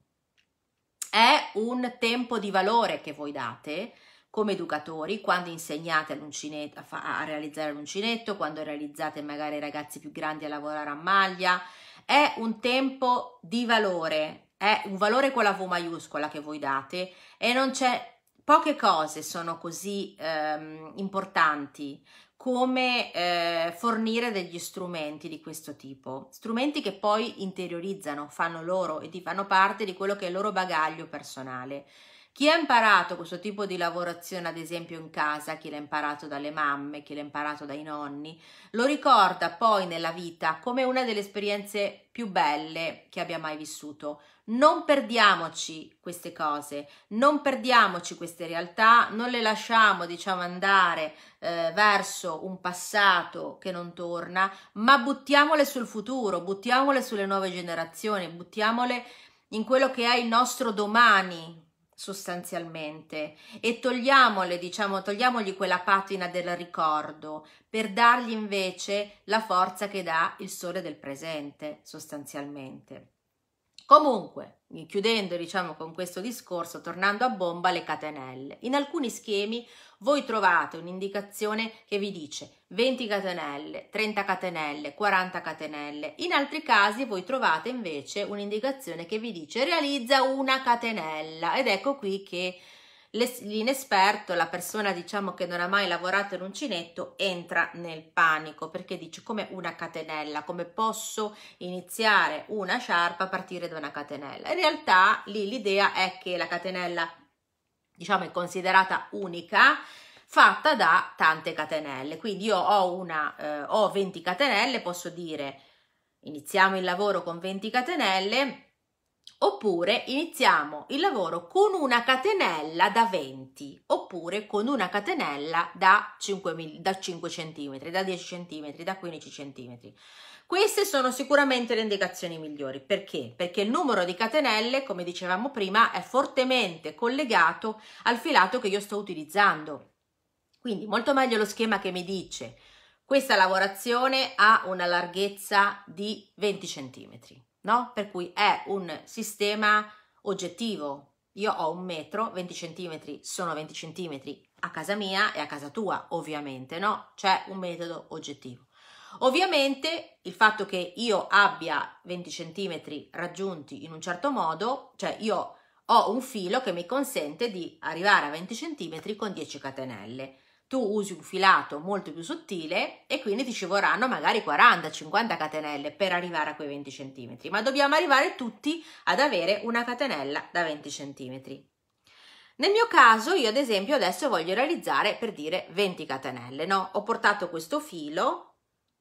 È un tempo di valore che voi date come educatori quando insegnate a, fa, a realizzare l'uncinetto, quando realizzate magari i ragazzi più grandi a lavorare a maglia, è un tempo di valore è un valore con la V maiuscola che voi date e non c'è poche cose sono così ehm, importanti come eh, fornire degli strumenti di questo tipo, strumenti che poi interiorizzano, fanno loro e ti fanno parte di quello che è il loro bagaglio personale. Chi ha imparato questo tipo di lavorazione, ad esempio in casa, chi l'ha imparato dalle mamme, chi l'ha imparato dai nonni, lo ricorda poi nella vita come una delle esperienze più belle che abbia mai vissuto, non perdiamoci queste cose, non perdiamoci queste realtà, non le lasciamo, diciamo, andare eh, verso un passato che non torna, ma buttiamole sul futuro, buttiamole sulle nuove generazioni, buttiamole in quello che è il nostro domani sostanzialmente e togliamole, diciamo, togliamogli quella patina del ricordo per dargli invece la forza che dà il sole del presente sostanzialmente. Comunque, chiudendo diciamo con questo discorso, tornando a bomba, le catenelle. In alcuni schemi voi trovate un'indicazione che vi dice 20 catenelle, 30 catenelle, 40 catenelle. In altri casi voi trovate invece un'indicazione che vi dice realizza una catenella ed ecco qui che l'inesperto, la persona diciamo che non ha mai lavorato in uncinetto, entra nel panico perché dice come una catenella, come posso iniziare una sciarpa a partire da una catenella. In realtà lì l'idea è che la catenella diciamo è considerata unica fatta da tante catenelle. Quindi io ho, una, eh, ho 20 catenelle, posso dire iniziamo il lavoro con 20 catenelle Oppure iniziamo il lavoro con una catenella da 20 oppure con una catenella da 5, da 5 cm, da 10 cm, da 15 cm. Queste sono sicuramente le indicazioni migliori. Perché? Perché il numero di catenelle, come dicevamo prima, è fortemente collegato al filato che io sto utilizzando. Quindi molto meglio lo schema che mi dice questa lavorazione ha una larghezza di 20 cm no? Per cui è un sistema oggettivo. Io ho un metro, 20 centimetri sono 20 centimetri a casa mia e a casa tua, ovviamente, no? C'è un metodo oggettivo. Ovviamente il fatto che io abbia 20 centimetri raggiunti in un certo modo, cioè io ho un filo che mi consente di arrivare a 20 centimetri con 10 catenelle tu usi un filato molto più sottile e quindi ti ci vorranno magari 40-50 catenelle per arrivare a quei 20 cm, ma dobbiamo arrivare tutti ad avere una catenella da 20 cm. Nel mio caso io ad esempio adesso voglio realizzare per dire 20 catenelle, no? Ho portato questo filo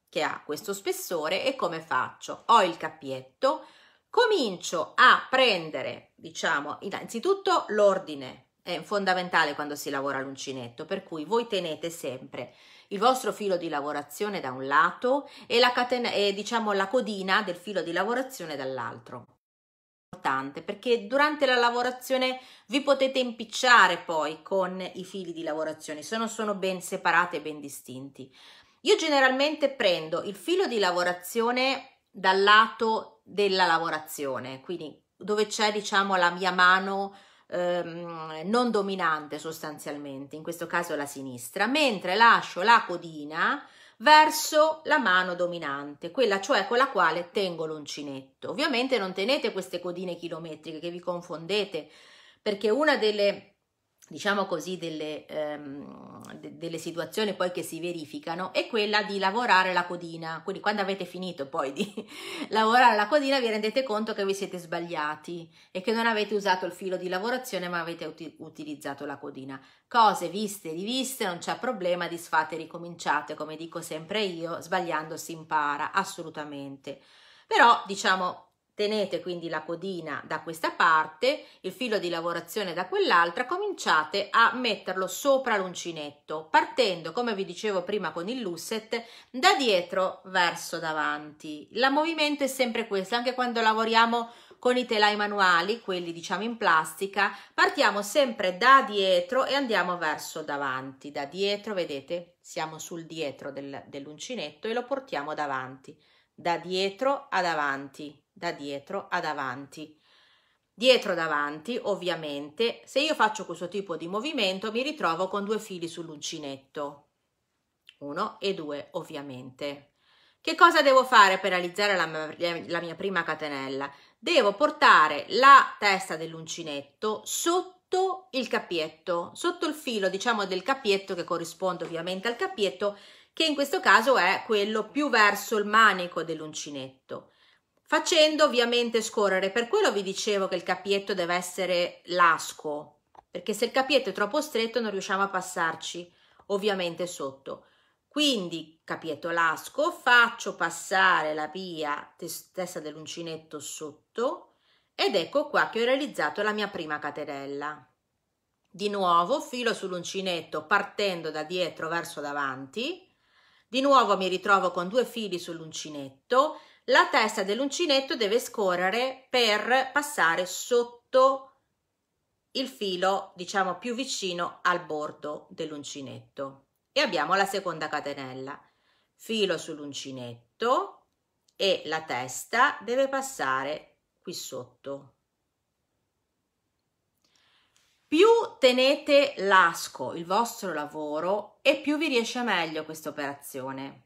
che ha questo spessore e come faccio? Ho il cappietto, comincio a prendere, diciamo, innanzitutto l'ordine è fondamentale quando si lavora l'uncinetto, per cui voi tenete sempre il vostro filo di lavorazione da un lato e la, catena, e, diciamo, la codina del filo di lavorazione dall'altro. Importante perché durante la lavorazione vi potete impicciare poi con i fili di lavorazione, se non sono ben separati e ben distinti. Io generalmente prendo il filo di lavorazione dal lato della lavorazione, quindi dove c'è diciamo la mia mano ehm, non dominante sostanzialmente, in questo caso la sinistra, mentre lascio la codina verso la mano dominante, quella cioè con la quale tengo l'uncinetto. Ovviamente non tenete queste codine chilometriche che vi confondete, perché una delle diciamo così, delle, ehm, de- delle, situazioni poi che si verificano è quella di lavorare la codina. Quindi quando avete finito poi di lavorare la codina vi rendete conto che vi siete sbagliati e che non avete usato il filo di lavorazione ma avete ut- utilizzato la codina. Cose viste e riviste, non c'è problema, disfate e ricominciate, come dico sempre io, sbagliando si impara, assolutamente. Però diciamo Tenete quindi la codina da questa parte, il filo di lavorazione da quell'altra, cominciate a metterlo sopra l'uncinetto, partendo, come vi dicevo prima con il lusset, da dietro verso davanti. Il movimento è sempre questo, anche quando lavoriamo con i telai manuali, quelli diciamo in plastica, partiamo sempre da dietro e andiamo verso davanti. Da dietro, vedete, siamo sul dietro del, dell'uncinetto e lo portiamo davanti, da dietro ad avanti da dietro ad avanti. Dietro ad avanti, ovviamente, se io faccio questo tipo di movimento mi ritrovo con due fili sull'uncinetto, uno e due ovviamente. Che cosa devo fare per realizzare la, la mia prima catenella? Devo portare la testa dell'uncinetto sotto il cappietto, sotto il filo diciamo del cappietto che corrisponde ovviamente al cappietto che in questo caso è quello più verso il manico dell'uncinetto facendo ovviamente scorrere. Per quello vi dicevo che il capietto deve essere lasco, perché se il capietto è troppo stretto non riusciamo a passarci ovviamente sotto. Quindi capietto lasco, faccio passare la via testa dell'uncinetto sotto ed ecco qua che ho realizzato la mia prima catenella. Di nuovo filo sull'uncinetto partendo da dietro verso davanti, di nuovo mi ritrovo con due fili sull'uncinetto la testa dell'uncinetto deve scorrere per passare sotto il filo, diciamo, più vicino al bordo dell'uncinetto. E abbiamo la seconda catenella. Filo sull'uncinetto e la testa deve passare qui sotto. Più tenete lasco il vostro lavoro e più vi riesce meglio questa operazione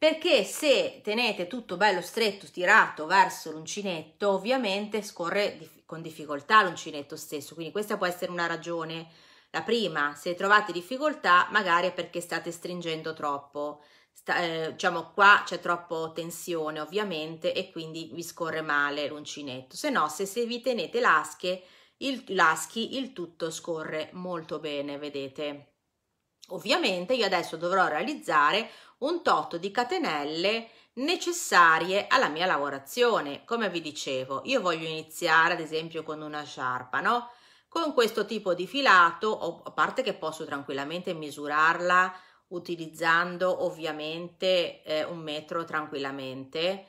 perché se tenete tutto bello stretto, tirato verso l'uncinetto, ovviamente scorre con difficoltà l'uncinetto stesso, quindi questa può essere una ragione. La prima, se trovate difficoltà, magari è perché state stringendo troppo, Sta, eh, diciamo qua c'è troppo tensione ovviamente e quindi vi scorre male l'uncinetto, se no se, se vi tenete lasche, il, laschi, il tutto scorre molto bene, vedete? Ovviamente io adesso dovrò realizzare un tot di catenelle necessarie alla mia lavorazione. Come vi dicevo, io voglio iniziare ad esempio con una sciarpa, no? Con questo tipo di filato, a parte che posso tranquillamente misurarla utilizzando ovviamente eh, un metro tranquillamente,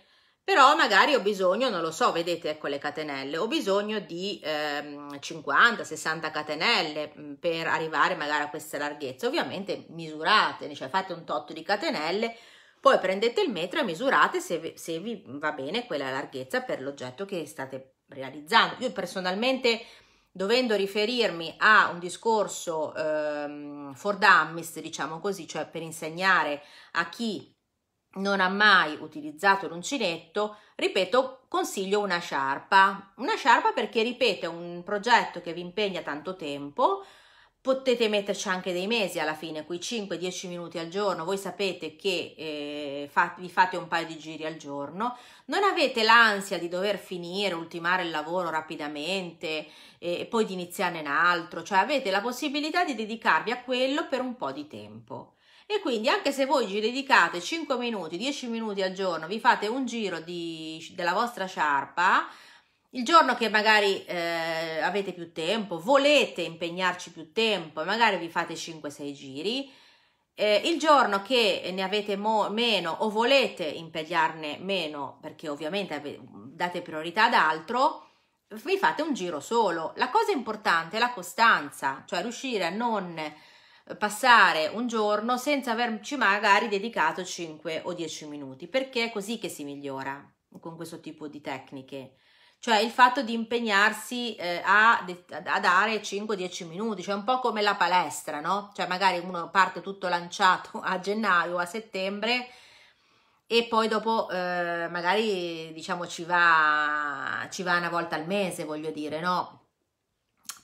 però magari ho bisogno, non lo so, vedete ecco le catenelle, ho bisogno di ehm, 50-60 catenelle mm, per arrivare magari a queste larghezze, ovviamente misurate, cioè fate un tot di catenelle, poi prendete il metro e misurate se, se vi va bene quella larghezza per l'oggetto che state realizzando. Io personalmente dovendo riferirmi a un discorso ehm, for dummies, diciamo così, cioè per insegnare a chi non ha mai utilizzato l'uncinetto, ripeto, consiglio una sciarpa. Una sciarpa perché, ripeto, è un progetto che vi impegna tanto tempo, potete metterci anche dei mesi alla fine, quei 5-10 minuti al giorno, voi sapete che eh, fa, vi fate un paio di giri al giorno, non avete l'ansia di dover finire, ultimare il lavoro rapidamente eh, e poi di iniziare un altro, cioè avete la possibilità di dedicarvi a quello per un po' di tempo. E quindi anche se voi ci dedicate 5 minuti, 10 minuti al giorno, vi fate un giro di, della vostra sciarpa, il giorno che magari eh, avete più tempo, volete impegnarci più tempo, magari vi fate 5-6 giri, eh, il giorno che ne avete mo- meno o volete impegnarne meno, perché ovviamente ave- date priorità ad altro, vi fate un giro solo. La cosa importante è la costanza, cioè riuscire a non passare un giorno senza averci magari dedicato 5 o 10 minuti, perché è così che si migliora con questo tipo di tecniche. Cioè il fatto di impegnarsi eh, a, a, dare 5-10 minuti, cioè un po' come la palestra, no? Cioè magari uno parte tutto lanciato a gennaio a settembre e poi dopo eh, magari diciamo ci va, ci va una volta al mese, voglio dire, no?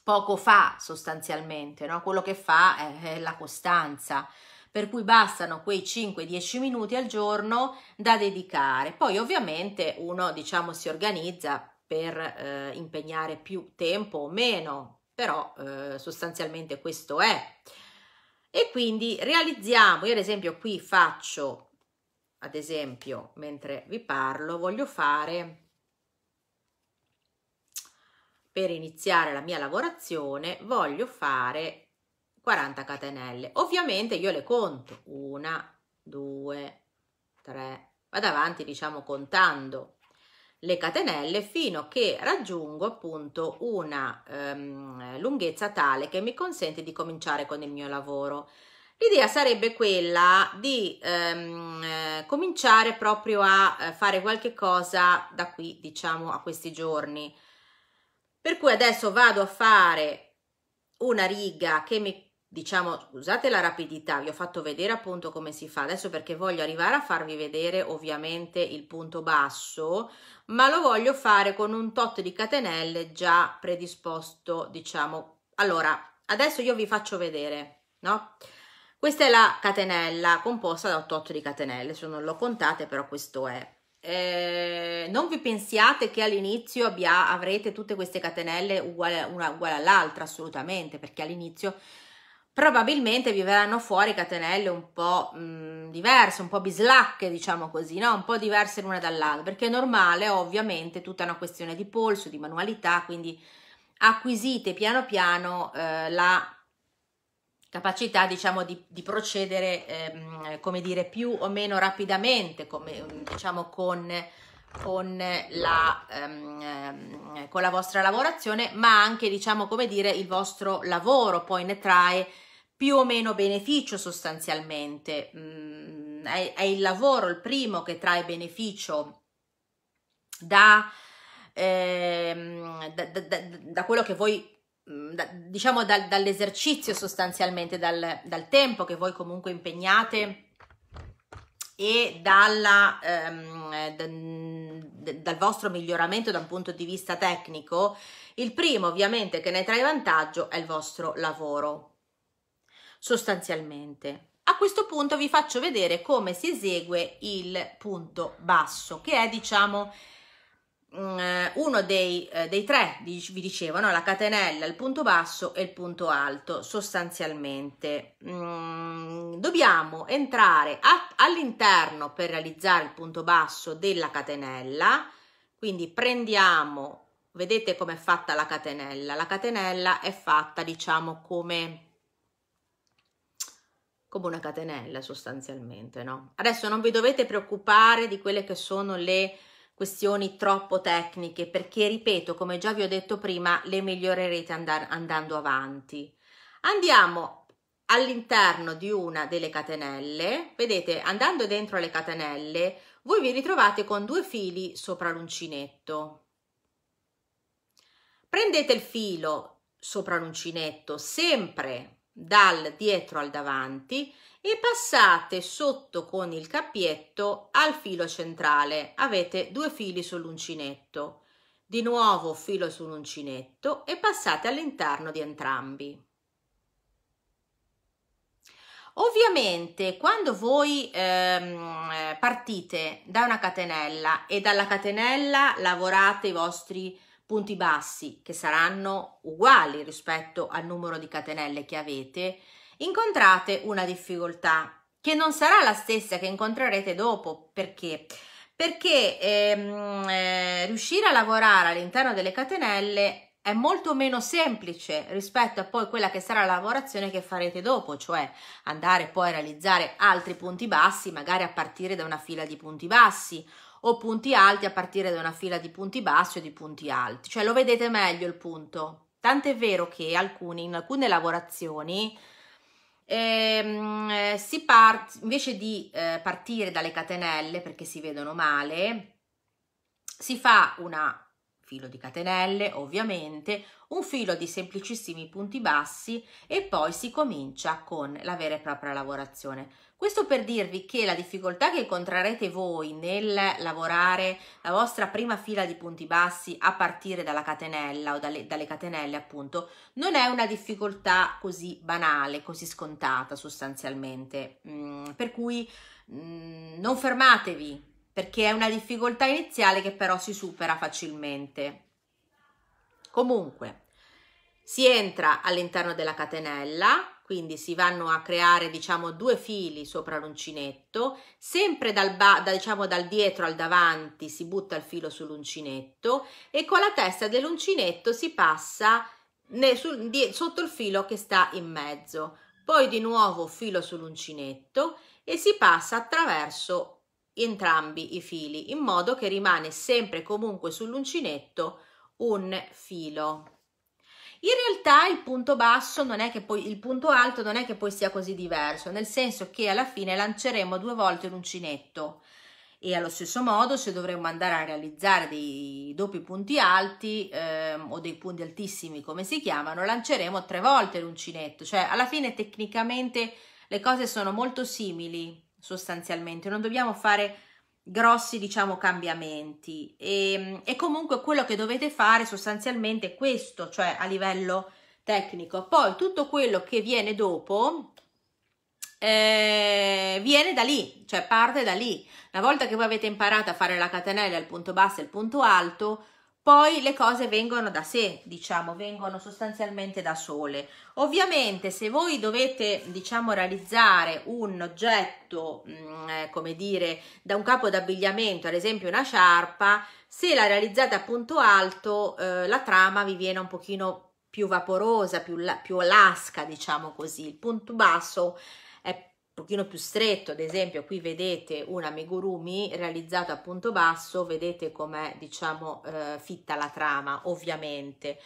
poco fa sostanzialmente, no? quello che fa è, è la costanza per cui bastano quei 5-10 minuti al giorno da dedicare. Poi ovviamente uno diciamo si organizza per eh, impegnare più tempo o meno, però eh, sostanzialmente questo è. E quindi realizziamo, io ad esempio qui faccio, ad esempio mentre vi parlo, voglio fare per iniziare la mia lavorazione voglio fare 40 catenelle. Ovviamente io le conto, una, due, tre, vado avanti diciamo contando le catenelle fino a che raggiungo appunto una um, lunghezza tale che mi consente di cominciare con il mio lavoro. L'idea sarebbe quella di ehm, cominciare proprio a eh, fare qualche cosa da qui, diciamo, a questi giorni. Per cui adesso vado a fare una riga che mi diciamo scusate la rapidità vi ho fatto vedere appunto come si fa adesso perché voglio arrivare a farvi vedere ovviamente il punto basso ma lo voglio fare con un tot di catenelle già predisposto diciamo allora adesso io vi faccio vedere no questa è la catenella composta da un tot di catenelle se non l'ho contate però questo è eh, non vi pensiate che all'inizio abbia, avrete tutte queste catenelle uguali, una uguale all'altra, assolutamente, perché all'inizio probabilmente vi verranno fuori catenelle un po' mh, diverse, un po' bislacche, diciamo così, no? un po' diverse l'una dall'altra, perché è normale, ovviamente, tutta una questione di polso, di manualità, quindi acquisite piano piano eh, la capacità diciamo di, di procedere ehm, come dire più o meno rapidamente come diciamo con con la, ehm, ehm, con la vostra lavorazione ma anche diciamo come dire il vostro lavoro poi ne trae più o meno beneficio sostanzialmente mm, è, è, il lavoro il primo che trae beneficio da, ehm, da, da, da quello che voi Mm, da, diciamo dal, dall'esercizio sostanzialmente, dal, dal, tempo che voi comunque impegnate e dalla, ehm, d- d- dal vostro miglioramento da un punto di vista tecnico, il primo ovviamente che ne trae vantaggio è il vostro lavoro, sostanzialmente. A questo punto vi faccio vedere come si esegue il punto basso, che è diciamo eh, uno dei, eh, dei tre, vi dicevo, no? la catenella, il punto basso e il punto alto, sostanzialmente. Mm, dobbiamo entrare a, all'interno per realizzare il punto basso della catenella, quindi prendiamo, vedete com'è fatta la catenella? La catenella è fatta, diciamo, come come una catenella sostanzialmente, no? Adesso non vi dovete preoccupare di quelle che sono le questioni troppo tecniche perché, ripeto, come già vi ho detto prima, le migliorerete andar- andando avanti. Andiamo all'interno di una delle catenelle, vedete, andando dentro le catenelle, voi vi ritrovate con due fili sopra l'uncinetto. Prendete il filo sopra l'uncinetto, sempre dal dietro al davanti e passate sotto con il cappietto al filo centrale. Avete due fili sull'uncinetto. Di nuovo filo sull'uncinetto e passate all'interno di entrambi. Ovviamente quando voi ehm, partite da una catenella e dalla catenella lavorate i vostri punti bassi che saranno uguali rispetto al numero di catenelle che avete, incontrate una difficoltà che non sarà la stessa che incontrerete dopo perché perché ehm, eh, riuscire a lavorare all'interno delle catenelle è molto meno semplice rispetto a poi quella che sarà la lavorazione che farete dopo, cioè andare poi a realizzare altri punti bassi, magari a partire da una fila di punti bassi o punti alti a partire da una fila di punti bassi o di punti alti, cioè lo vedete meglio il punto. Tant'è vero che alcuni, in alcune lavorazioni ehm, eh, si parte invece di eh, partire dalle catenelle perché si vedono male, si fa una filo di catenelle ovviamente, un filo di semplicissimi punti bassi e poi si comincia con la vera e propria lavorazione. Questo per dirvi che la difficoltà che incontrerete voi nel lavorare la vostra prima fila di punti bassi a partire dalla catenella o dalle, dalle catenelle appunto non è una difficoltà così banale, così scontata sostanzialmente. Mm, per cui mm, non fermatevi perché è una difficoltà iniziale che però si supera facilmente. Comunque, si entra all'interno della catenella, quindi si vanno a creare diciamo due fili sopra l'uncinetto, sempre dal, ba- da, diciamo, dal dietro al davanti si butta il filo sull'uncinetto e con la testa dell'uncinetto si passa ne- sul, di- sotto il filo che sta in mezzo, poi di nuovo filo sull'uncinetto e si passa attraverso entrambi i fili in modo che rimane sempre comunque sull'uncinetto un filo. In realtà il punto basso non è che poi il punto alto non è che poi sia così diverso, nel senso che alla fine lanceremo due volte l'uncinetto e allo stesso modo se dovremmo andare a realizzare dei doppi punti alti ehm, o dei punti altissimi come si chiamano, lanceremo tre volte l'uncinetto, cioè alla fine tecnicamente le cose sono molto simili sostanzialmente, non dobbiamo fare grossi diciamo cambiamenti e, ehm, e, comunque quello che dovete fare sostanzialmente è questo cioè a livello tecnico poi tutto quello che viene dopo eh, viene da lì cioè parte da lì una volta che voi avete imparato a fare la catenella il punto basso e il punto alto poi le cose vengono da sé, diciamo, vengono sostanzialmente da sole. Ovviamente se voi dovete, diciamo, realizzare un oggetto, mh, mm, eh, come dire, da un capo d'abbigliamento, ad esempio una sciarpa, se la realizzate a punto alto, eh, la trama vi viene un pochino più vaporosa, più, più lasca, diciamo così. Il punto basso pochino più stretto, ad esempio qui vedete una Megurumi realizzata a punto basso, vedete com'è diciamo eh, fitta la trama ovviamente.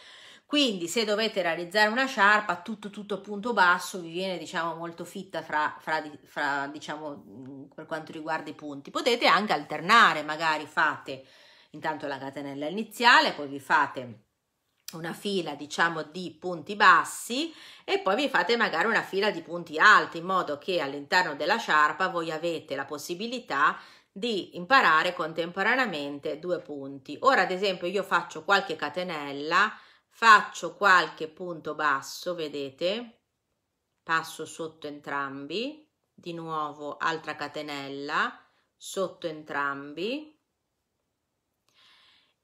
Quindi se dovete realizzare una sciarpa tutto tutto a punto basso vi viene diciamo molto fitta fra, fra, fra diciamo mm, per quanto riguarda i punti. Potete anche alternare, magari fate intanto la catenella iniziale, poi vi fate una fila diciamo di punti bassi e poi vi fate magari una fila di punti alti in modo che all'interno della sciarpa voi avete la possibilità di imparare contemporaneamente due punti ora ad esempio io faccio qualche catenella faccio qualche punto basso vedete passo sotto entrambi di nuovo altra catenella sotto entrambi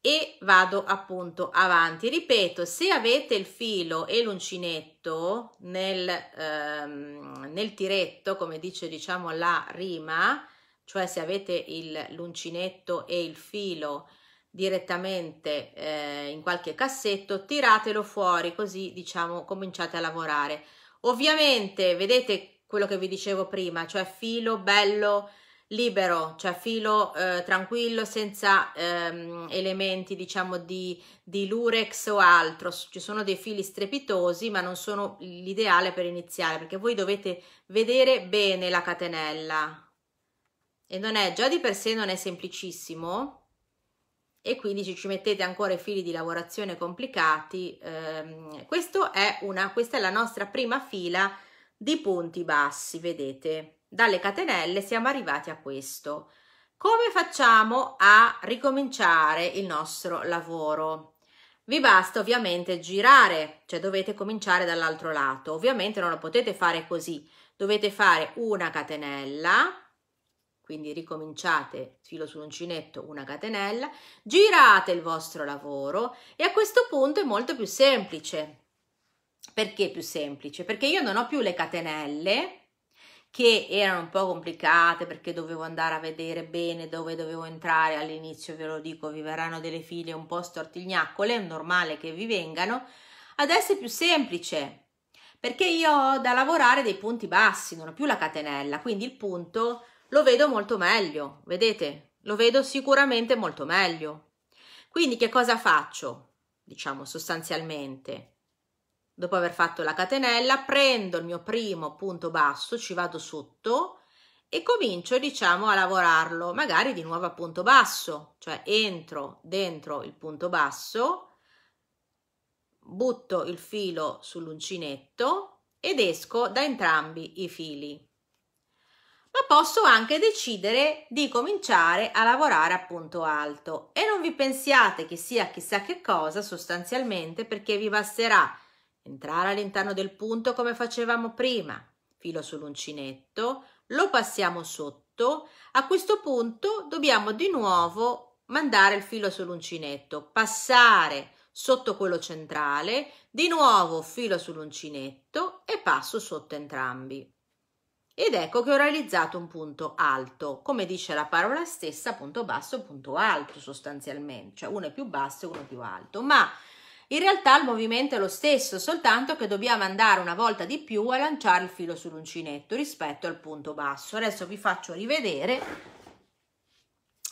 e vado appunto avanti. Ripeto, se avete il filo e l'uncinetto nel, ehm, nel tiretto, come dice diciamo la rima, cioè se avete il, l'uncinetto e il filo direttamente eh, in qualche cassetto, tiratelo fuori così diciamo cominciate a lavorare. Ovviamente vedete quello che vi dicevo prima, cioè filo bello libero, cioè filo eh, tranquillo senza ehm, elementi diciamo di, di, lurex o altro, ci sono dei fili strepitosi ma non sono l'ideale per iniziare perché voi dovete vedere bene la catenella e non è già di per sé non è semplicissimo e quindi se ci mettete ancora i fili di lavorazione complicati ehm, è una, questa è la nostra prima fila di punti bassi vedete dalle catenelle siamo arrivati a questo. Come facciamo a ricominciare il nostro lavoro? Vi basta ovviamente girare, cioè dovete cominciare dall'altro lato. Ovviamente non lo potete fare così, dovete fare una catenella, quindi ricominciate filo sull'uncinetto una catenella, girate il vostro lavoro e a questo punto è molto più semplice. Perché più semplice? Perché io non ho più le catenelle, che erano un po' complicate perché dovevo andare a vedere bene dove dovevo entrare all'inizio, ve lo dico, vi verranno delle file un po' stortigliaccole, è normale che vi vengano. Adesso è più semplice perché io ho da lavorare dei punti bassi, non ho più la catenella, quindi il punto lo vedo molto meglio, vedete? Lo vedo sicuramente molto meglio. Quindi che cosa faccio? Diciamo sostanzialmente dopo aver fatto la catenella, prendo il mio primo punto basso, ci vado sotto e comincio, diciamo, a lavorarlo, magari di nuovo a punto basso, cioè entro dentro il punto basso, butto il filo sull'uncinetto ed esco da entrambi i fili. Ma posso anche decidere di cominciare a lavorare a punto alto e non vi pensiate che sia chissà che cosa sostanzialmente perché vi basterà entrare all'interno del punto come facevamo prima, filo sull'uncinetto, lo passiamo sotto, a questo punto dobbiamo di nuovo mandare il filo sull'uncinetto, passare sotto quello centrale, di nuovo filo sull'uncinetto e passo sotto entrambi. Ed ecco che ho realizzato un punto alto, come dice la parola stessa, punto basso, punto alto sostanzialmente, cioè uno è più basso e uno più alto, ma in realtà il movimento è lo stesso, soltanto che dobbiamo andare una volta di più a lanciare il filo sull'uncinetto rispetto al punto basso. Adesso vi faccio rivedere.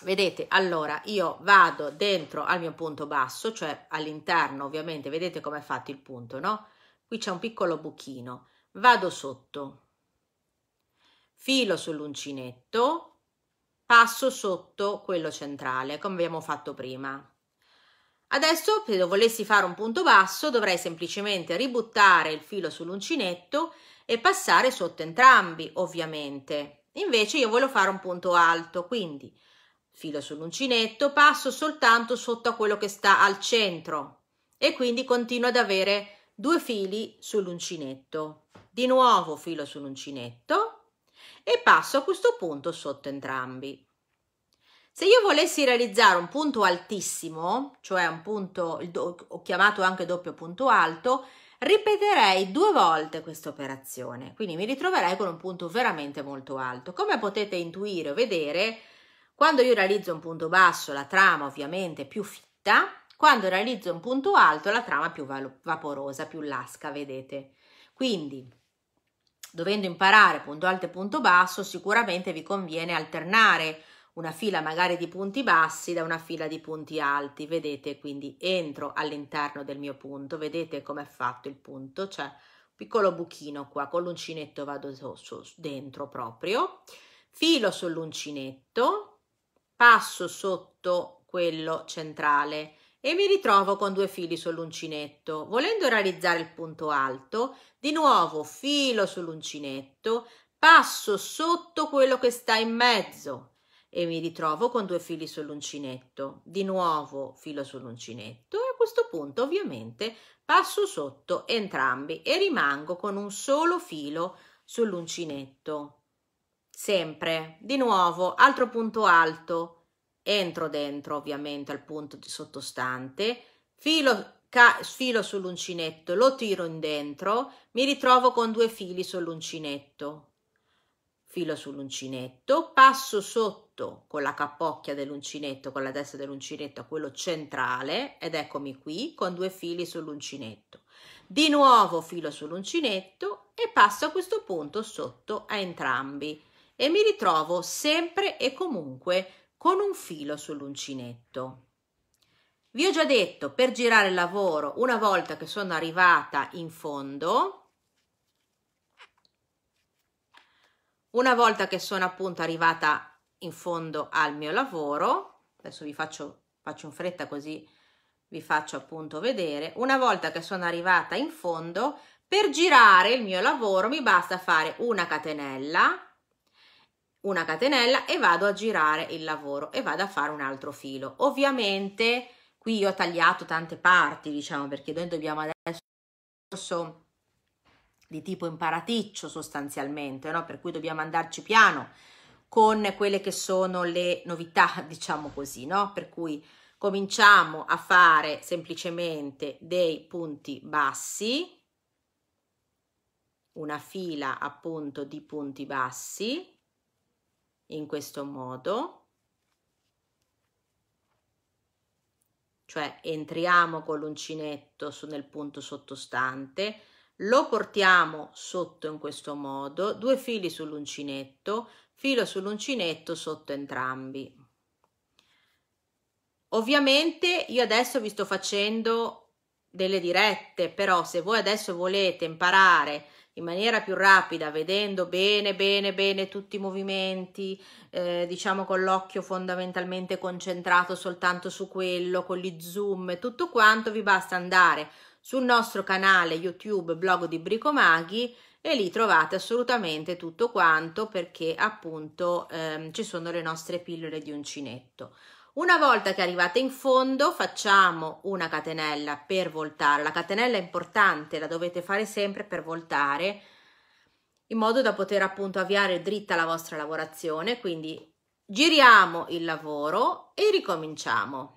Vedete, allora io vado dentro al mio punto basso, cioè all'interno ovviamente, vedete com'è fatto il punto, no? Qui c'è un piccolo buchino, vado sotto, filo sull'uncinetto, passo sotto quello centrale, come abbiamo fatto prima, Adesso, se volessi fare un punto basso, dovrei semplicemente ributtare il filo sull'uncinetto e passare sotto entrambi, ovviamente. Invece io voglio fare un punto alto, quindi filo sull'uncinetto, passo soltanto sotto a quello che sta al centro e quindi continuo ad avere due fili sull'uncinetto. Di nuovo filo sull'uncinetto e passo a questo punto sotto entrambi. Se io volessi realizzare un punto altissimo, cioè un punto ho chiamato anche doppio punto alto, ripeterei due volte questa operazione, quindi mi ritroverei con un punto veramente molto alto. Come potete intuire o vedere, quando io realizzo un punto basso la trama ovviamente è più fitta, quando realizzo un punto alto la trama è più vaporosa, più lasca, vedete. Quindi dovendo imparare punto alto e punto basso, sicuramente vi conviene alternare una fila magari di punti bassi da una fila di punti alti, vedete quindi entro all'interno del mio punto, vedete come è fatto il punto, c'è cioè, un piccolo buchino qua, con l'uncinetto vado su, su, dentro proprio, filo sull'uncinetto, passo sotto quello centrale e mi ritrovo con due fili sull'uncinetto. Volendo realizzare il punto alto, di nuovo filo sull'uncinetto, passo sotto quello che sta in mezzo, e mi ritrovo con due fili sull'uncinetto. Di nuovo filo sull'uncinetto e a questo punto ovviamente passo sotto entrambi e rimango con un solo filo sull'uncinetto. Sempre, di nuovo, altro punto alto. Entro dentro ovviamente al punto di sottostante, filo, ca- filo sull'uncinetto, lo tiro in dentro, mi ritrovo con due fili sull'uncinetto. Filo sull'uncinetto, passo sotto sotto con la capocchia dell'uncinetto, con la testa dell'uncinetto a quello centrale ed eccomi qui con due fili sull'uncinetto. Di nuovo filo sull'uncinetto e passo a questo punto sotto a entrambi e mi ritrovo sempre e comunque con un filo sull'uncinetto. Vi ho già detto per girare il lavoro una volta che sono arrivata in fondo una volta che sono appunto arrivata in fondo al mio lavoro. Adesso vi faccio, faccio in fretta così vi faccio appunto vedere. Una volta che sono arrivata in fondo, per girare il mio lavoro mi basta fare una catenella, una catenella e vado a girare il lavoro e vado a fare un altro filo. Ovviamente qui io ho tagliato tante parti, diciamo, perché noi dobbiamo adesso di tipo imparaticcio sostanzialmente, no? Per cui dobbiamo andarci piano con quelle che sono le novità, diciamo così, no? Per cui cominciamo a fare semplicemente dei punti bassi, una fila appunto di punti bassi in questo modo cioè entriamo con l'uncinetto nel punto sottostante lo portiamo sotto in questo modo due fili sull'uncinetto filo sull'uncinetto sotto entrambi ovviamente io adesso vi sto facendo delle dirette però se voi adesso volete imparare in maniera più rapida vedendo bene bene bene tutti i movimenti eh, diciamo con l'occhio fondamentalmente concentrato soltanto su quello con gli zoom e tutto quanto vi basta andare sul nostro canale youtube blog di bricomaghi e lì trovate assolutamente tutto quanto perché appunto ehm, ci sono le nostre pillole di uncinetto. Una volta che arrivate in fondo facciamo una catenella per voltare, la catenella è importante, la dovete fare sempre per voltare in modo da poter appunto avviare dritta la vostra lavorazione, quindi giriamo il lavoro e ricominciamo.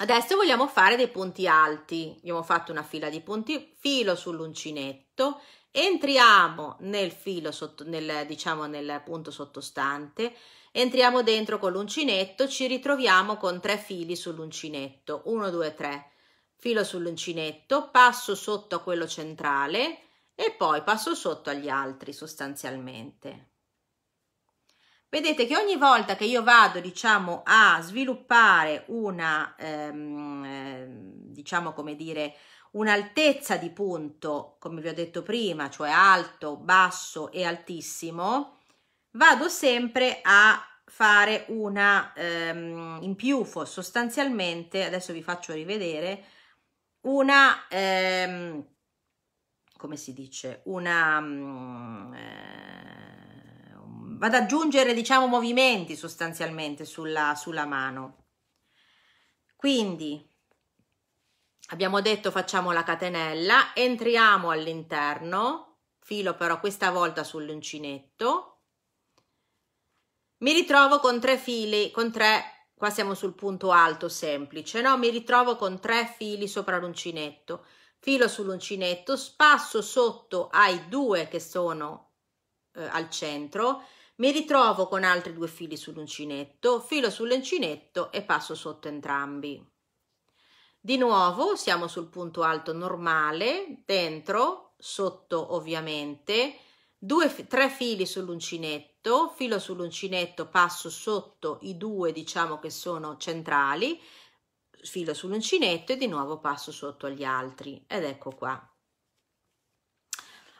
Adesso vogliamo fare dei punti alti, abbiamo fatto una fila di punti filo sull'uncinetto entriamo nel filo, sotto, nel, diciamo nel punto sottostante, entriamo dentro con l'uncinetto, ci ritroviamo con tre fili sull'uncinetto, 1, 2, 3, filo sull'uncinetto, passo sotto a quello centrale e poi passo sotto agli altri sostanzialmente. Vedete che ogni volta che io vado, diciamo, a sviluppare una, ehm, ehm diciamo come dire, un'altezza di punto, come vi ho detto prima, cioè alto, basso e altissimo, vado sempre a fare una ehm, in più sostanzialmente, adesso vi faccio rivedere, una, ehm, come si dice, una, mm, eh, vado ad aggiungere diciamo movimenti sostanzialmente sulla, sulla mano. Quindi abbiamo detto facciamo la catenella entriamo all'interno filo però questa volta sull'uncinetto mi ritrovo con tre fili con tre qua siamo sul punto alto semplice no mi ritrovo con tre fili sopra l'uncinetto filo sull'uncinetto spasso sotto ai due che sono eh, al centro mi ritrovo con altri due fili sull'uncinetto filo sull'uncinetto e passo sotto entrambi di nuovo siamo sul punto alto normale, dentro, sotto ovviamente, due, tre fili sull'uncinetto, filo sull'uncinetto, passo sotto i due diciamo che sono centrali, filo sull'uncinetto e di nuovo passo sotto agli altri ed ecco qua.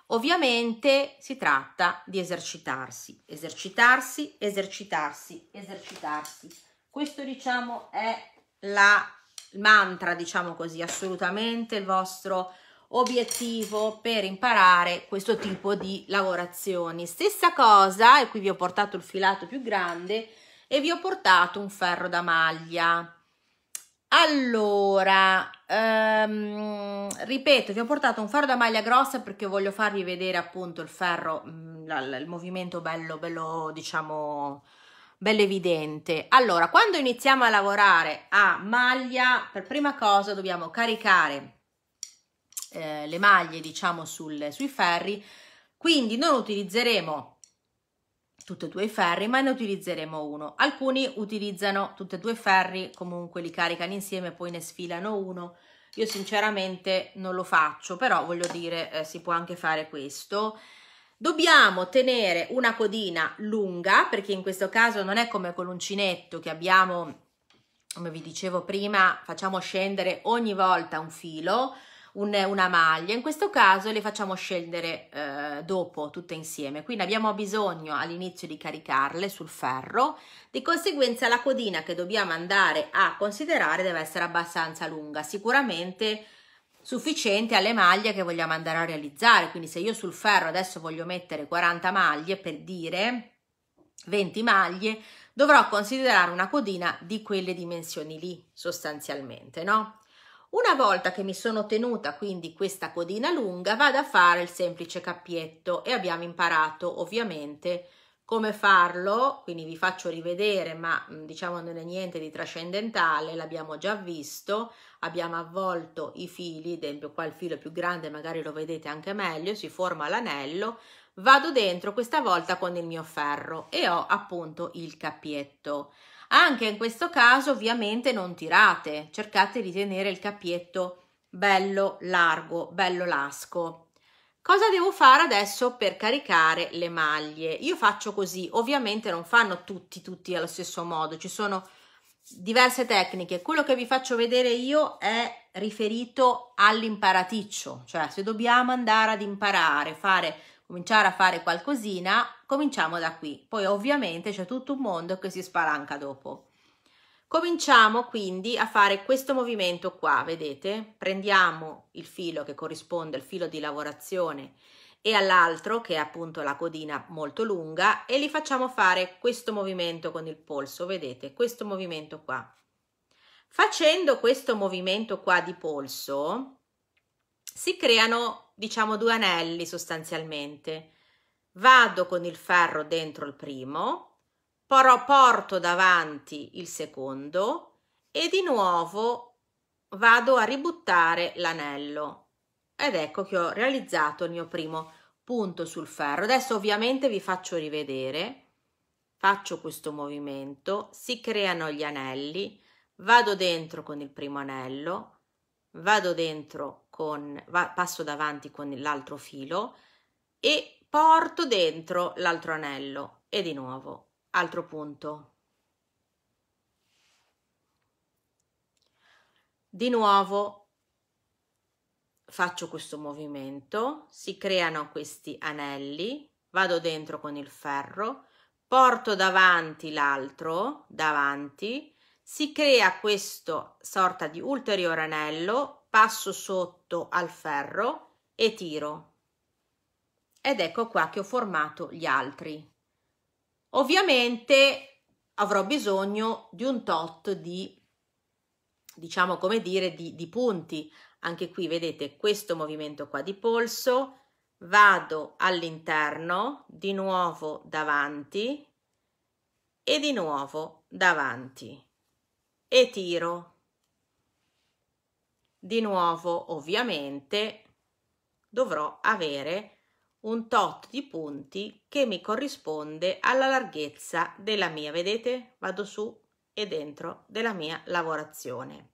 Ovviamente si tratta di esercitarsi, esercitarsi, esercitarsi, esercitarsi. Questo diciamo è la mantra, diciamo così, assolutamente il vostro obiettivo per imparare questo tipo di lavorazioni. Stessa cosa, e qui vi ho portato il filato più grande e vi ho portato un ferro da maglia. Allora, ehm, ripeto, vi ho portato un ferro da maglia grossa perché voglio farvi vedere appunto il ferro, mm, il movimento bello, bello, diciamo, bello evidente. Allora, quando iniziamo a lavorare a maglia, per prima cosa dobbiamo caricare eh, le maglie, diciamo, sul, sui ferri, quindi non utilizzeremo tutti e due i ferri, ma ne utilizzeremo uno. Alcuni utilizzano tutti e due i ferri, comunque li caricano insieme, poi ne sfilano uno. Io sinceramente non lo faccio, però voglio dire, eh, si può anche fare questo. Dobbiamo tenere una codina lunga, perché in questo caso non è come con l'uncinetto che abbiamo, come vi dicevo prima, facciamo scendere ogni volta un filo, un, una maglia. In questo caso le facciamo scendere eh, dopo, tutte insieme. Quindi abbiamo bisogno all'inizio di caricarle sul ferro, di conseguenza la codina che dobbiamo andare a considerare deve essere abbastanza lunga, sicuramente sufficiente alle maglie che vogliamo andare a realizzare. Quindi se io sul ferro adesso voglio mettere 40 maglie per dire 20 maglie, dovrò considerare una codina di quelle dimensioni lì sostanzialmente, no? Una volta che mi sono tenuta quindi questa codina lunga, vado a fare il semplice cappietto e abbiamo imparato ovviamente come farlo? Quindi vi faccio rivedere, ma diciamo non è niente di trascendentale, l'abbiamo già visto, abbiamo avvolto i fili, ad esempio qua il filo è più grande magari lo vedete anche meglio, si forma l'anello, vado dentro questa volta con il mio ferro e ho appunto il cappietto. Anche in questo caso ovviamente non tirate, cercate di tenere il cappietto bello largo, bello lasco. Cosa devo fare adesso per caricare le maglie? Io faccio così, ovviamente non fanno tutti tutti allo stesso modo, ci sono diverse tecniche. Quello che vi faccio vedere io è riferito all'imparaticcio, cioè se dobbiamo andare ad imparare, fare, cominciare a fare qualcosina, cominciamo da qui. Poi ovviamente c'è tutto un mondo che si spalanca dopo. Cominciamo quindi a fare questo movimento qua, vedete? Prendiamo il filo che corrisponde al filo di lavorazione e all'altro che è appunto la codina molto lunga e li facciamo fare questo movimento con il polso, vedete? Questo movimento qua. Facendo questo movimento qua di polso si creano diciamo due anelli sostanzialmente. Vado con il ferro dentro il primo però porto davanti il secondo e di nuovo vado a ributtare l'anello ed ecco che ho realizzato il mio primo punto sul ferro adesso ovviamente vi faccio rivedere faccio questo movimento si creano gli anelli vado dentro con il primo anello vado dentro con va, passo davanti con l'altro filo e porto dentro l'altro anello e di nuovo altro punto. Di nuovo faccio questo movimento, si creano questi anelli, vado dentro con il ferro, porto davanti l'altro, davanti, si crea questa sorta di ulteriore anello, passo sotto al ferro e tiro. Ed ecco qua che ho formato gli altri. Ovviamente avrò bisogno di un tot di, diciamo come dire, di, di punti. Anche qui vedete questo movimento qua di polso, vado all'interno, di nuovo davanti e di nuovo davanti e tiro. Di nuovo ovviamente dovrò avere un tot di punti che mi corrisponde alla larghezza della mia, vedete? Vado su e dentro della mia lavorazione.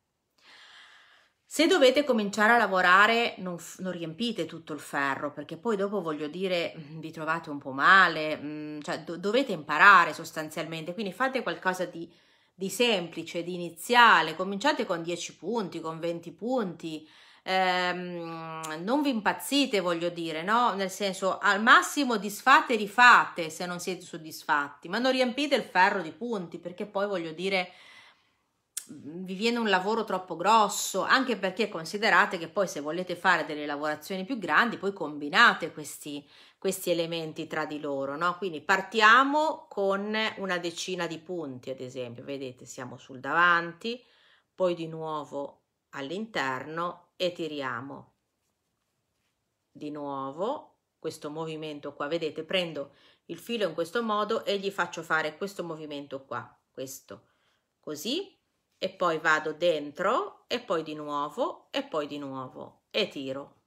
Se dovete cominciare a lavorare non, non, riempite tutto il ferro perché poi dopo voglio dire mm, vi trovate un po' male, mm, cioè do, dovete imparare sostanzialmente, quindi fate qualcosa di, di semplice, di iniziale, cominciate con 10 punti, con 20 punti, ehm, non vi impazzite, voglio dire, no? Nel senso, al massimo disfate e rifate se non siete soddisfatti, ma non riempite il ferro di punti perché poi, voglio dire, mm, vi viene un lavoro troppo grosso, anche perché considerate che poi se volete fare delle lavorazioni più grandi, poi combinate questi, questi elementi tra di loro, no? Quindi partiamo con una decina di punti, ad esempio, vedete, siamo sul davanti, poi di nuovo all'interno e tiriamo. Di nuovo, questo movimento qua, vedete, prendo il filo in questo modo e gli faccio fare questo movimento qua, questo, così, e poi vado dentro e poi di nuovo e poi di nuovo e tiro.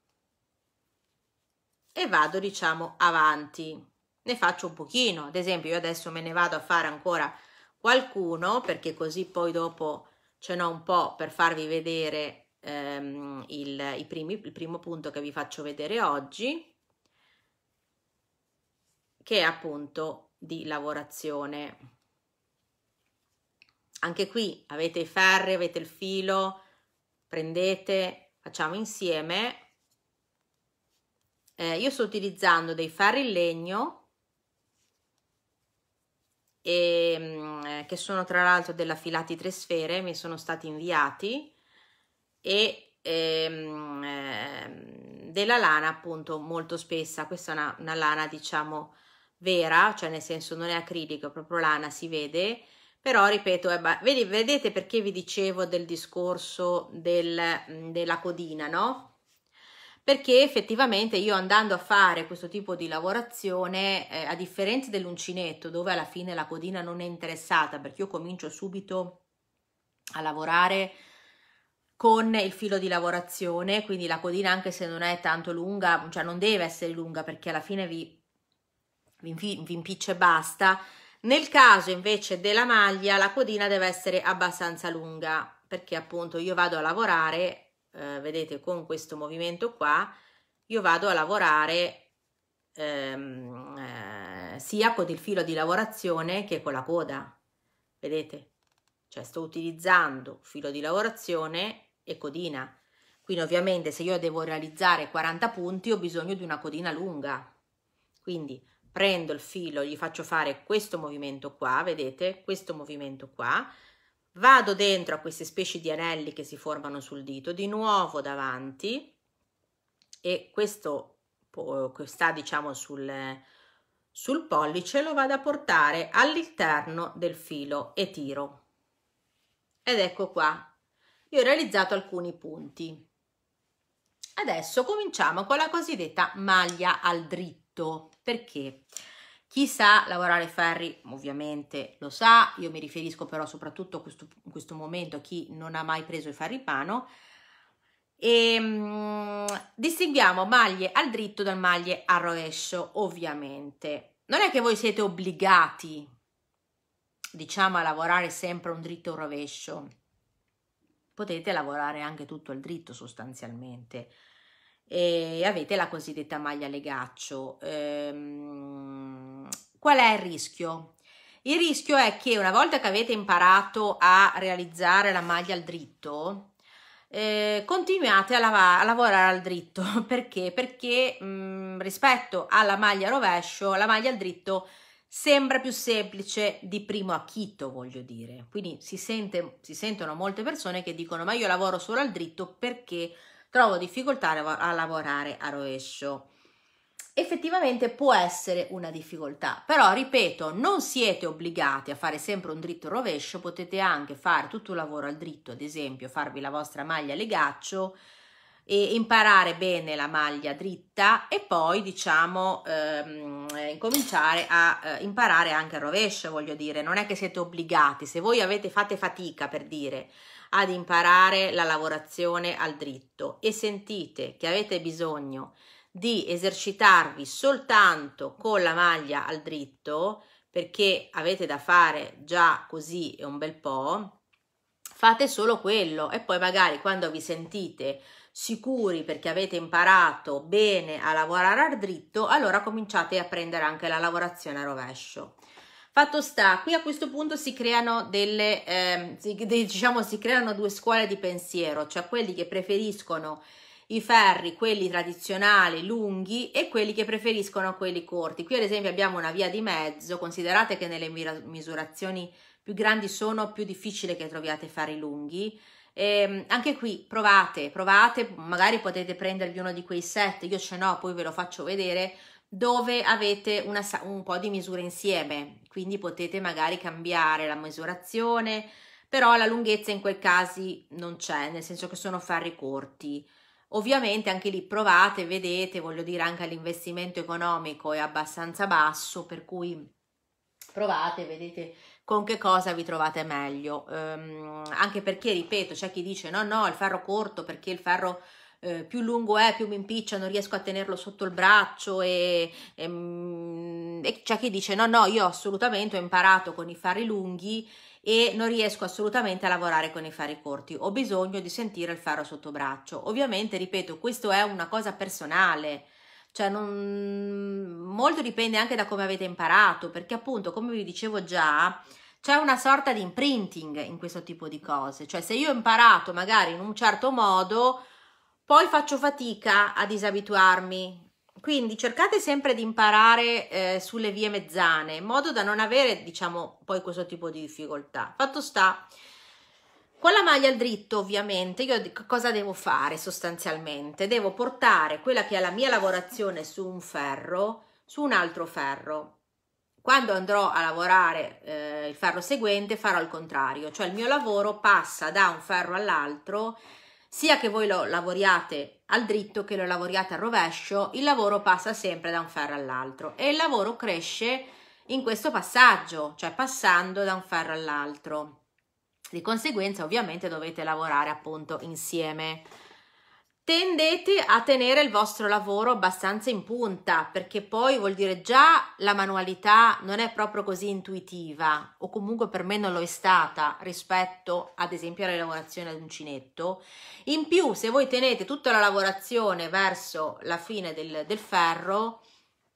E vado, diciamo, avanti. Ne faccio un pochino, ad esempio io adesso me ne vado a fare ancora qualcuno perché così poi dopo ce n'ho un po' per farvi vedere ehm, il, primi, il primo punto che vi faccio vedere oggi, che è appunto di lavorazione. Anche qui avete i ferri, avete il filo, prendete, facciamo insieme. Eh, io sto utilizzando dei ferri in legno e, ehm, che sono tra l'altro della Filati Tre Sfere, mi sono stati inviati e ehm, ehm, della lana appunto molto spessa, questa è una, una, lana diciamo vera, cioè nel senso non è acrilico, è proprio lana, si vede, però ripeto, eh, ba- vedete perché vi dicevo del discorso del, della codina, no? perché effettivamente io andando a fare questo tipo di lavorazione, eh, a differenza dell'uncinetto, dove alla fine la codina non è interessata, perché io comincio subito a lavorare con il filo di lavorazione, quindi la codina anche se non è tanto lunga, cioè non deve essere lunga perché alla fine vi, vi, vi impiccia e basta. Nel caso invece della maglia la codina deve essere abbastanza lunga perché appunto io vado a lavorare, eh, vedete con questo movimento qua, io vado a lavorare ehm, eh, sia con il filo di lavorazione che con la coda, vedete? Cioè sto utilizzando filo di lavorazione e codina. Quindi ovviamente se io devo realizzare 40 punti ho bisogno di una codina lunga. Quindi prendo il filo, gli faccio fare questo movimento qua, vedete? Questo movimento qua. Vado dentro a queste specie di anelli che si formano sul dito, di nuovo davanti e questo che sta diciamo sul, sul pollice lo vado a portare all'interno del filo e tiro. Ed ecco qua io ho realizzato alcuni punti. Adesso cominciamo con la cosiddetta maglia al dritto, perché chi sa lavorare ferri ovviamente lo sa, io mi riferisco però soprattutto a questo, in questo momento a chi non ha mai preso i il pano, e mm, distinguiamo maglie al dritto dal maglie al rovescio ovviamente. Non è che voi siete obbligati, diciamo, a lavorare sempre un dritto e un rovescio, potete lavorare anche tutto il dritto sostanzialmente e avete la cosiddetta maglia legaccio. Ehm, qual è il rischio? Il rischio è che una volta che avete imparato a realizzare la maglia al dritto, eh, continuate a, lava- a, lavorare al dritto perché? Perché mh, mm, rispetto alla maglia rovescio, la maglia al dritto Sembra più semplice di primo acchito, voglio dire. Quindi si, sente, si sentono molte persone che dicono ma io lavoro solo al dritto perché trovo difficoltà a lavorare a rovescio. Effettivamente può essere una difficoltà, però ripeto, non siete obbligati a fare sempre un dritto rovescio, potete anche fare tutto il lavoro al dritto, ad esempio farvi la vostra maglia legaccio, e imparare bene la maglia dritta e poi diciamo ehm, incominciare a eh, imparare anche il rovescio voglio dire non è che siete obbligati se voi avete fate fatica per dire ad imparare la lavorazione al dritto e sentite che avete bisogno di esercitarvi soltanto con la maglia al dritto perché avete da fare già così e un bel po' fate solo quello e poi magari quando vi sentite sicuri perché avete imparato bene a lavorare al dritto, allora cominciate a prendere anche la lavorazione a rovescio. Fatto sta, qui a questo punto si creano delle, eh, diciamo, si creano due scuole di pensiero, cioè quelli che preferiscono i ferri, quelli tradizionali lunghi e quelli che preferiscono quelli corti. Qui ad esempio abbiamo una via di mezzo, considerate che nelle misurazioni più grandi sono più difficile che troviate ferri lunghi, e ehm, anche qui provate, provate, magari potete prendervi uno di quei set, io ce n'ho, poi ve lo faccio vedere, dove avete una, un po' di misure insieme, quindi potete magari cambiare la misurazione, però la lunghezza in quei casi non c'è, nel senso che sono ferri corti. Ovviamente anche lì provate, vedete, voglio dire anche l'investimento economico è abbastanza basso, per cui provate, vedete con che cosa vi trovate meglio. Um, anche perché, ripeto, c'è chi dice no, no, il ferro corto perché il ferro eh, più lungo è, più mi impiccia, non riesco a tenerlo sotto il braccio e, e, mm, e c'è chi dice no, no, io assolutamente ho imparato con i ferri lunghi e non riesco assolutamente a lavorare con i ferri corti, ho bisogno di sentire il ferro sotto braccio. Ovviamente, ripeto, questo è una cosa personale, cioè, non... molto dipende anche da come avete imparato, perché appunto, come vi dicevo già, c'è una sorta di imprinting in questo tipo di cose. Cioè, se io ho imparato magari in un certo modo, poi faccio fatica a disabituarmi. Quindi cercate sempre di imparare eh, sulle vie mezzane, in modo da non avere, diciamo, poi questo tipo di difficoltà. Fatto sta con la maglia al dritto ovviamente io cosa devo fare sostanzialmente? Devo portare quella che è la mia lavorazione su un ferro su un altro ferro. Quando andrò a lavorare eh, il ferro seguente farò il contrario, cioè il mio lavoro passa da un ferro all'altro, sia che voi lo lavoriate al dritto che lo lavoriate al rovescio, il lavoro passa sempre da un ferro all'altro e il lavoro cresce in questo passaggio, cioè passando da un ferro all'altro. Di conseguenza ovviamente dovete lavorare appunto insieme. Tendete a tenere il vostro lavoro abbastanza in punta perché poi vuol dire già la manualità non è proprio così intuitiva o comunque per me non lo è stata rispetto ad esempio alla lavorazione ad uncinetto. In più se voi tenete tutta la lavorazione verso la fine del, del ferro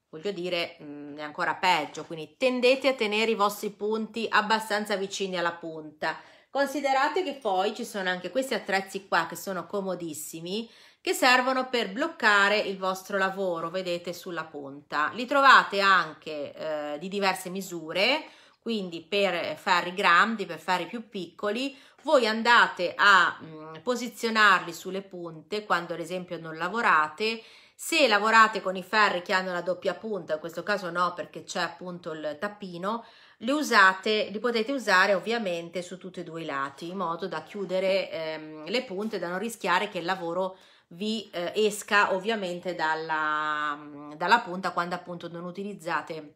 voglio dire, mm, è ancora peggio, quindi tendete a tenere i vostri punti abbastanza vicini alla punta. Considerate che poi ci sono anche questi attrezzi qua che sono comodissimi che servono per bloccare il vostro lavoro, vedete sulla punta. Li trovate anche eh, di diverse misure, quindi per fare i grandi, per fare i più piccoli, voi andate a mh, mm, posizionarli sulle punte quando ad esempio non lavorate se lavorate con i ferri che hanno la doppia punta, in questo caso no perché c'è appunto il tappino, le usate, li potete usare ovviamente su tutti e due i lati in modo da chiudere ehm, le punte da non rischiare che il lavoro vi eh, esca ovviamente dalla, mm, dalla punta quando appunto non utilizzate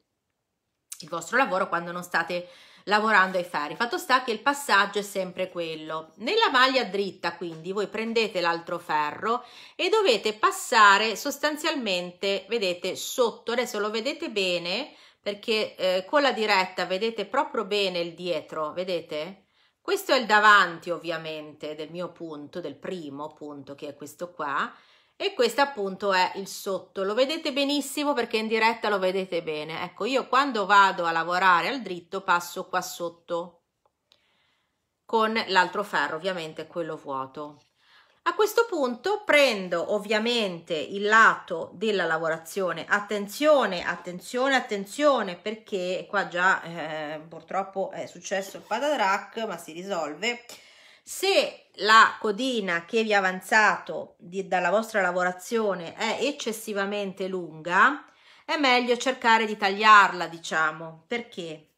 il vostro lavoro quando non state lavorando ai fari. Fatto sta che il passaggio è sempre quello. Nella maglia dritta, quindi, voi prendete l'altro ferro e dovete passare sostanzialmente, vedete, sotto, adesso lo vedete bene, perché eh, con la diretta vedete proprio bene il dietro, vedete? Questo è il davanti ovviamente del mio punto, del primo punto che è questo qua e questo appunto è il sotto. Lo vedete benissimo perché in diretta lo vedete bene. Ecco, io quando vado a lavorare al dritto passo qua sotto con l'altro ferro, ovviamente quello vuoto. A questo punto prendo ovviamente il lato della lavorazione. Attenzione, attenzione, attenzione, perché qua già eh, purtroppo è successo il patatrack, ma si risolve. Se la codina che vi ha avanzato di, dalla vostra lavorazione è eccessivamente lunga, è meglio cercare di tagliarla, diciamo, perché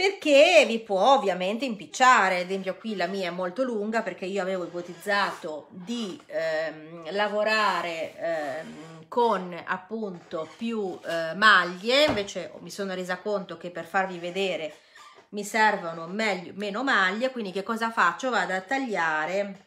perché vi può ovviamente impicciare, ad esempio qui la mia è molto lunga perché io avevo ipotizzato di ehm, lavorare ehm, con appunto più eh, maglie, invece oh, mi sono resa conto che per farvi vedere mi servono meglio, meno maglie, quindi che cosa faccio? Vado a tagliare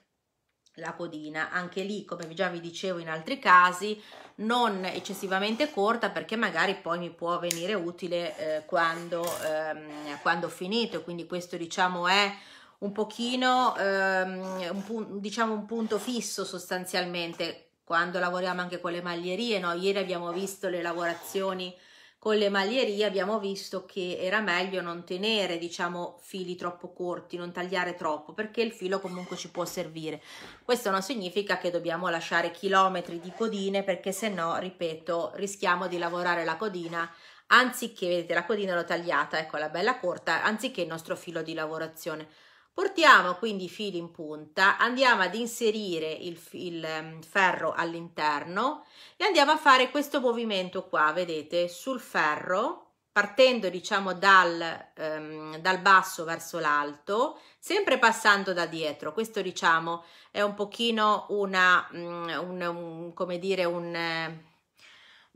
la codina, anche lì come già vi dicevo in altri casi non eccessivamente corta perché magari poi mi può venire utile eh, quando, ehm, quando ho finito quindi questo diciamo è un pochino ehm, un, diciamo un punto fisso sostanzialmente quando lavoriamo anche con le maglierie no? ieri abbiamo visto le lavorazioni con le maglierie abbiamo visto che era meglio non tenere diciamo fili troppo corti, non tagliare troppo perché il filo comunque ci può servire. Questo non significa che dobbiamo lasciare chilometri di codine perché se no, ripeto, rischiamo di lavorare la codina anziché, vedete la codina l'ho tagliata, ecco la bella corta, anziché il nostro filo di lavorazione Portiamo quindi i fili in punta, andiamo ad inserire il, il ehm, ferro all'interno e andiamo a fare questo movimento qua, vedete, sul ferro partendo diciamo dal, um, dal basso verso l'alto, sempre passando da dietro. Questo diciamo è un pochino una, mm, un, un, come dire, un,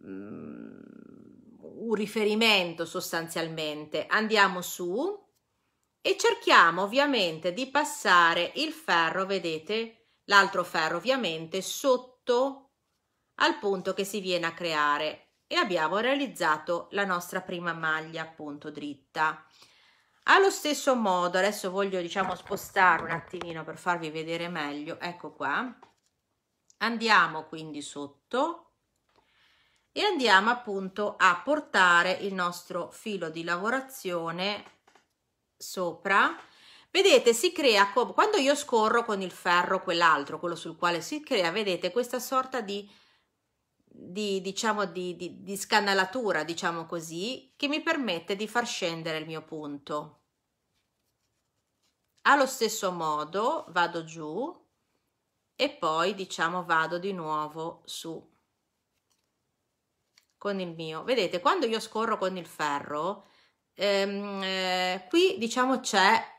mm, un riferimento sostanzialmente. Andiamo su, e cerchiamo ovviamente di passare il ferro, vedete, l'altro ferro ovviamente sotto al punto che si viene a creare e abbiamo realizzato la nostra prima maglia appunto dritta. Allo stesso modo, adesso voglio diciamo spostare un attimino per farvi vedere meglio, ecco qua, andiamo quindi sotto e andiamo appunto a portare il nostro filo di lavorazione sopra, vedete si crea, quando io scorro con il ferro quell'altro, quello sul quale si crea, vedete questa sorta di, di diciamo, di, di, di scanalatura, diciamo così, che mi permette di far scendere il mio punto. Allo stesso modo vado giù e poi diciamo vado di nuovo su con il mio. Vedete, quando io scorro con il ferro, ehm, eh, qui diciamo c'è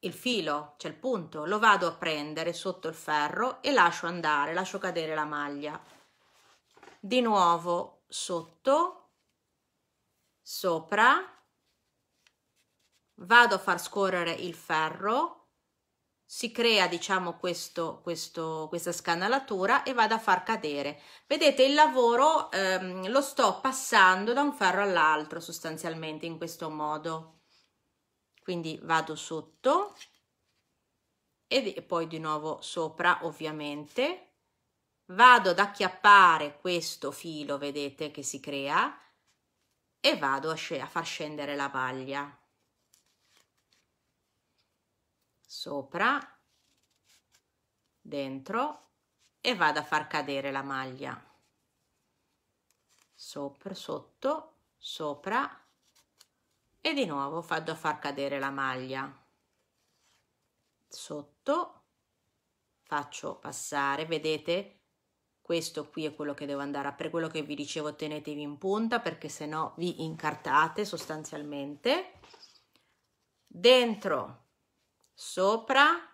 il filo, c'è il punto, lo vado a prendere sotto il ferro e lascio andare, lascio cadere la maglia. Di nuovo sotto, sopra, vado a far scorrere il ferro si crea diciamo questo, questo, questa scanalatura e vado a far cadere vedete il lavoro ehm, lo sto passando da un ferro all'altro sostanzialmente in questo modo quindi vado sotto e poi di nuovo sopra ovviamente vado ad acchiappare questo filo vedete che si crea e vado a, a far scendere la paglia sopra, dentro e vado a far cadere la maglia. Sopra, sotto, sopra e di nuovo vado a far cadere la maglia. Sotto, faccio passare, vedete? Questo qui è quello che devo andare a per quello che vi dicevo tenetevi in punta perché se no vi incartate sostanzialmente. Dentro sopra.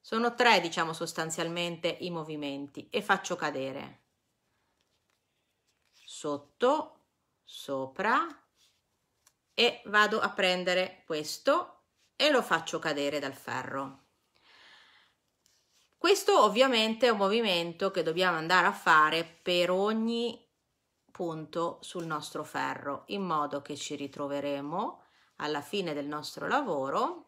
Sono tre, diciamo sostanzialmente, i movimenti e faccio cadere. Sotto, sopra e vado a prendere questo e lo faccio cadere dal ferro. Questo ovviamente è un movimento che dobbiamo andare a fare per ogni punto sul nostro ferro, in modo che ci ritroveremo alla fine del nostro lavoro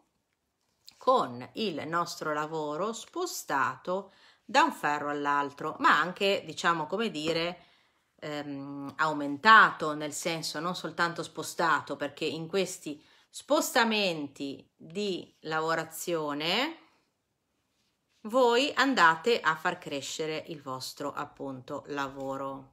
con il nostro lavoro spostato da un ferro all'altro, ma anche, diciamo, come dire, ehm, aumentato, nel senso non soltanto spostato, perché in questi spostamenti di lavorazione voi andate a far crescere il vostro appunto lavoro.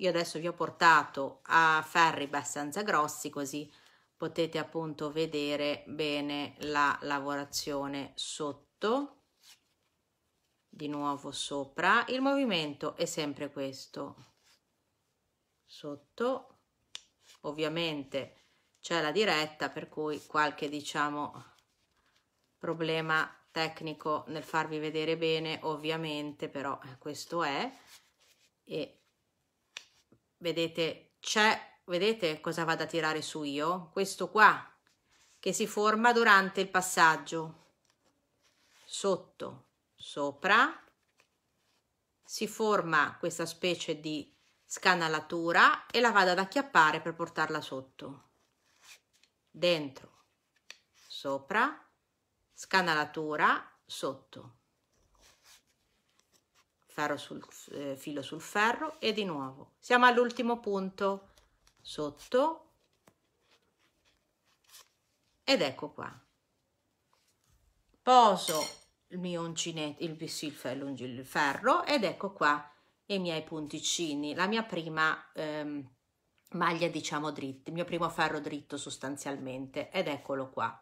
Io adesso vi ho portato a ferri abbastanza grossi così potete appunto vedere bene la lavorazione sotto di nuovo sopra il movimento è sempre questo sotto ovviamente c'è la diretta per cui qualche diciamo problema tecnico nel farvi vedere bene ovviamente però questo è e vedete, c'è, vedete cosa vado a tirare su io? Questo qua, che si forma durante il passaggio. Sotto, sopra, si forma questa specie di scanalatura e la vado ad acchiappare per portarla sotto. Dentro, sopra, scanalatura, sotto ferro sul eh, filo sul ferro e di nuovo siamo all'ultimo punto sotto ed ecco qua poso il mio uncinetto il, il, il ferro ed ecco qua i miei punticini la mia prima ehm, maglia diciamo dritta il mio primo ferro dritto sostanzialmente ed eccolo qua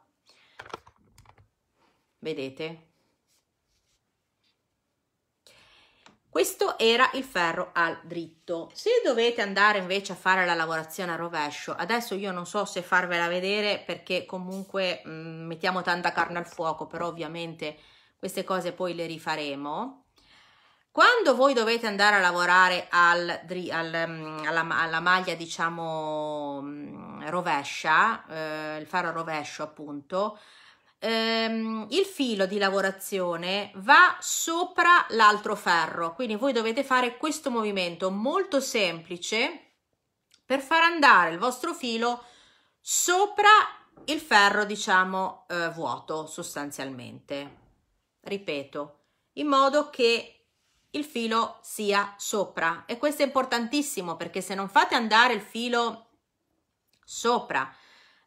vedete Questo era il ferro al dritto. Se dovete andare invece a fare la lavorazione a rovescio, adesso io non so se farvela vedere perché comunque mh, mm, mettiamo tanta carne al fuoco, però ovviamente queste cose poi le rifaremo. Quando voi dovete andare a lavorare al, al, mm, alla, alla, maglia, diciamo, mm, rovescia, eh, il ferro rovescio appunto, ehm, il filo di lavorazione va sopra l'altro ferro, quindi voi dovete fare questo movimento molto semplice per far andare il vostro filo sopra il ferro, diciamo, eh, vuoto sostanzialmente. Ripeto, in modo che il filo sia sopra e questo è importantissimo perché se non fate andare il filo sopra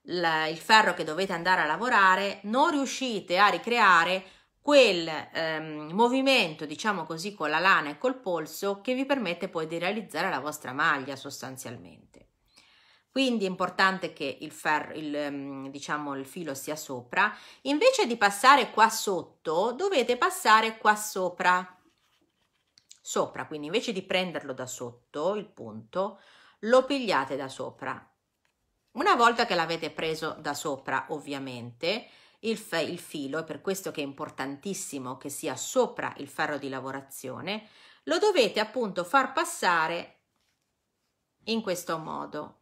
la, il ferro che dovete andare a lavorare, non riuscite a ricreare quel ehm, movimento, diciamo così, con la lana e col polso che vi permette poi di realizzare la vostra maglia sostanzialmente. Quindi è importante che il, ferro, il, ehm, diciamo, il filo sia sopra. Invece di passare qua sotto, dovete passare qua sopra. Sopra, quindi invece di prenderlo da sotto, il punto, lo pigliate da sopra una volta che l'avete preso da sopra, ovviamente, il, il filo, è per questo che è importantissimo che sia sopra il ferro di lavorazione, lo dovete appunto far passare in questo modo.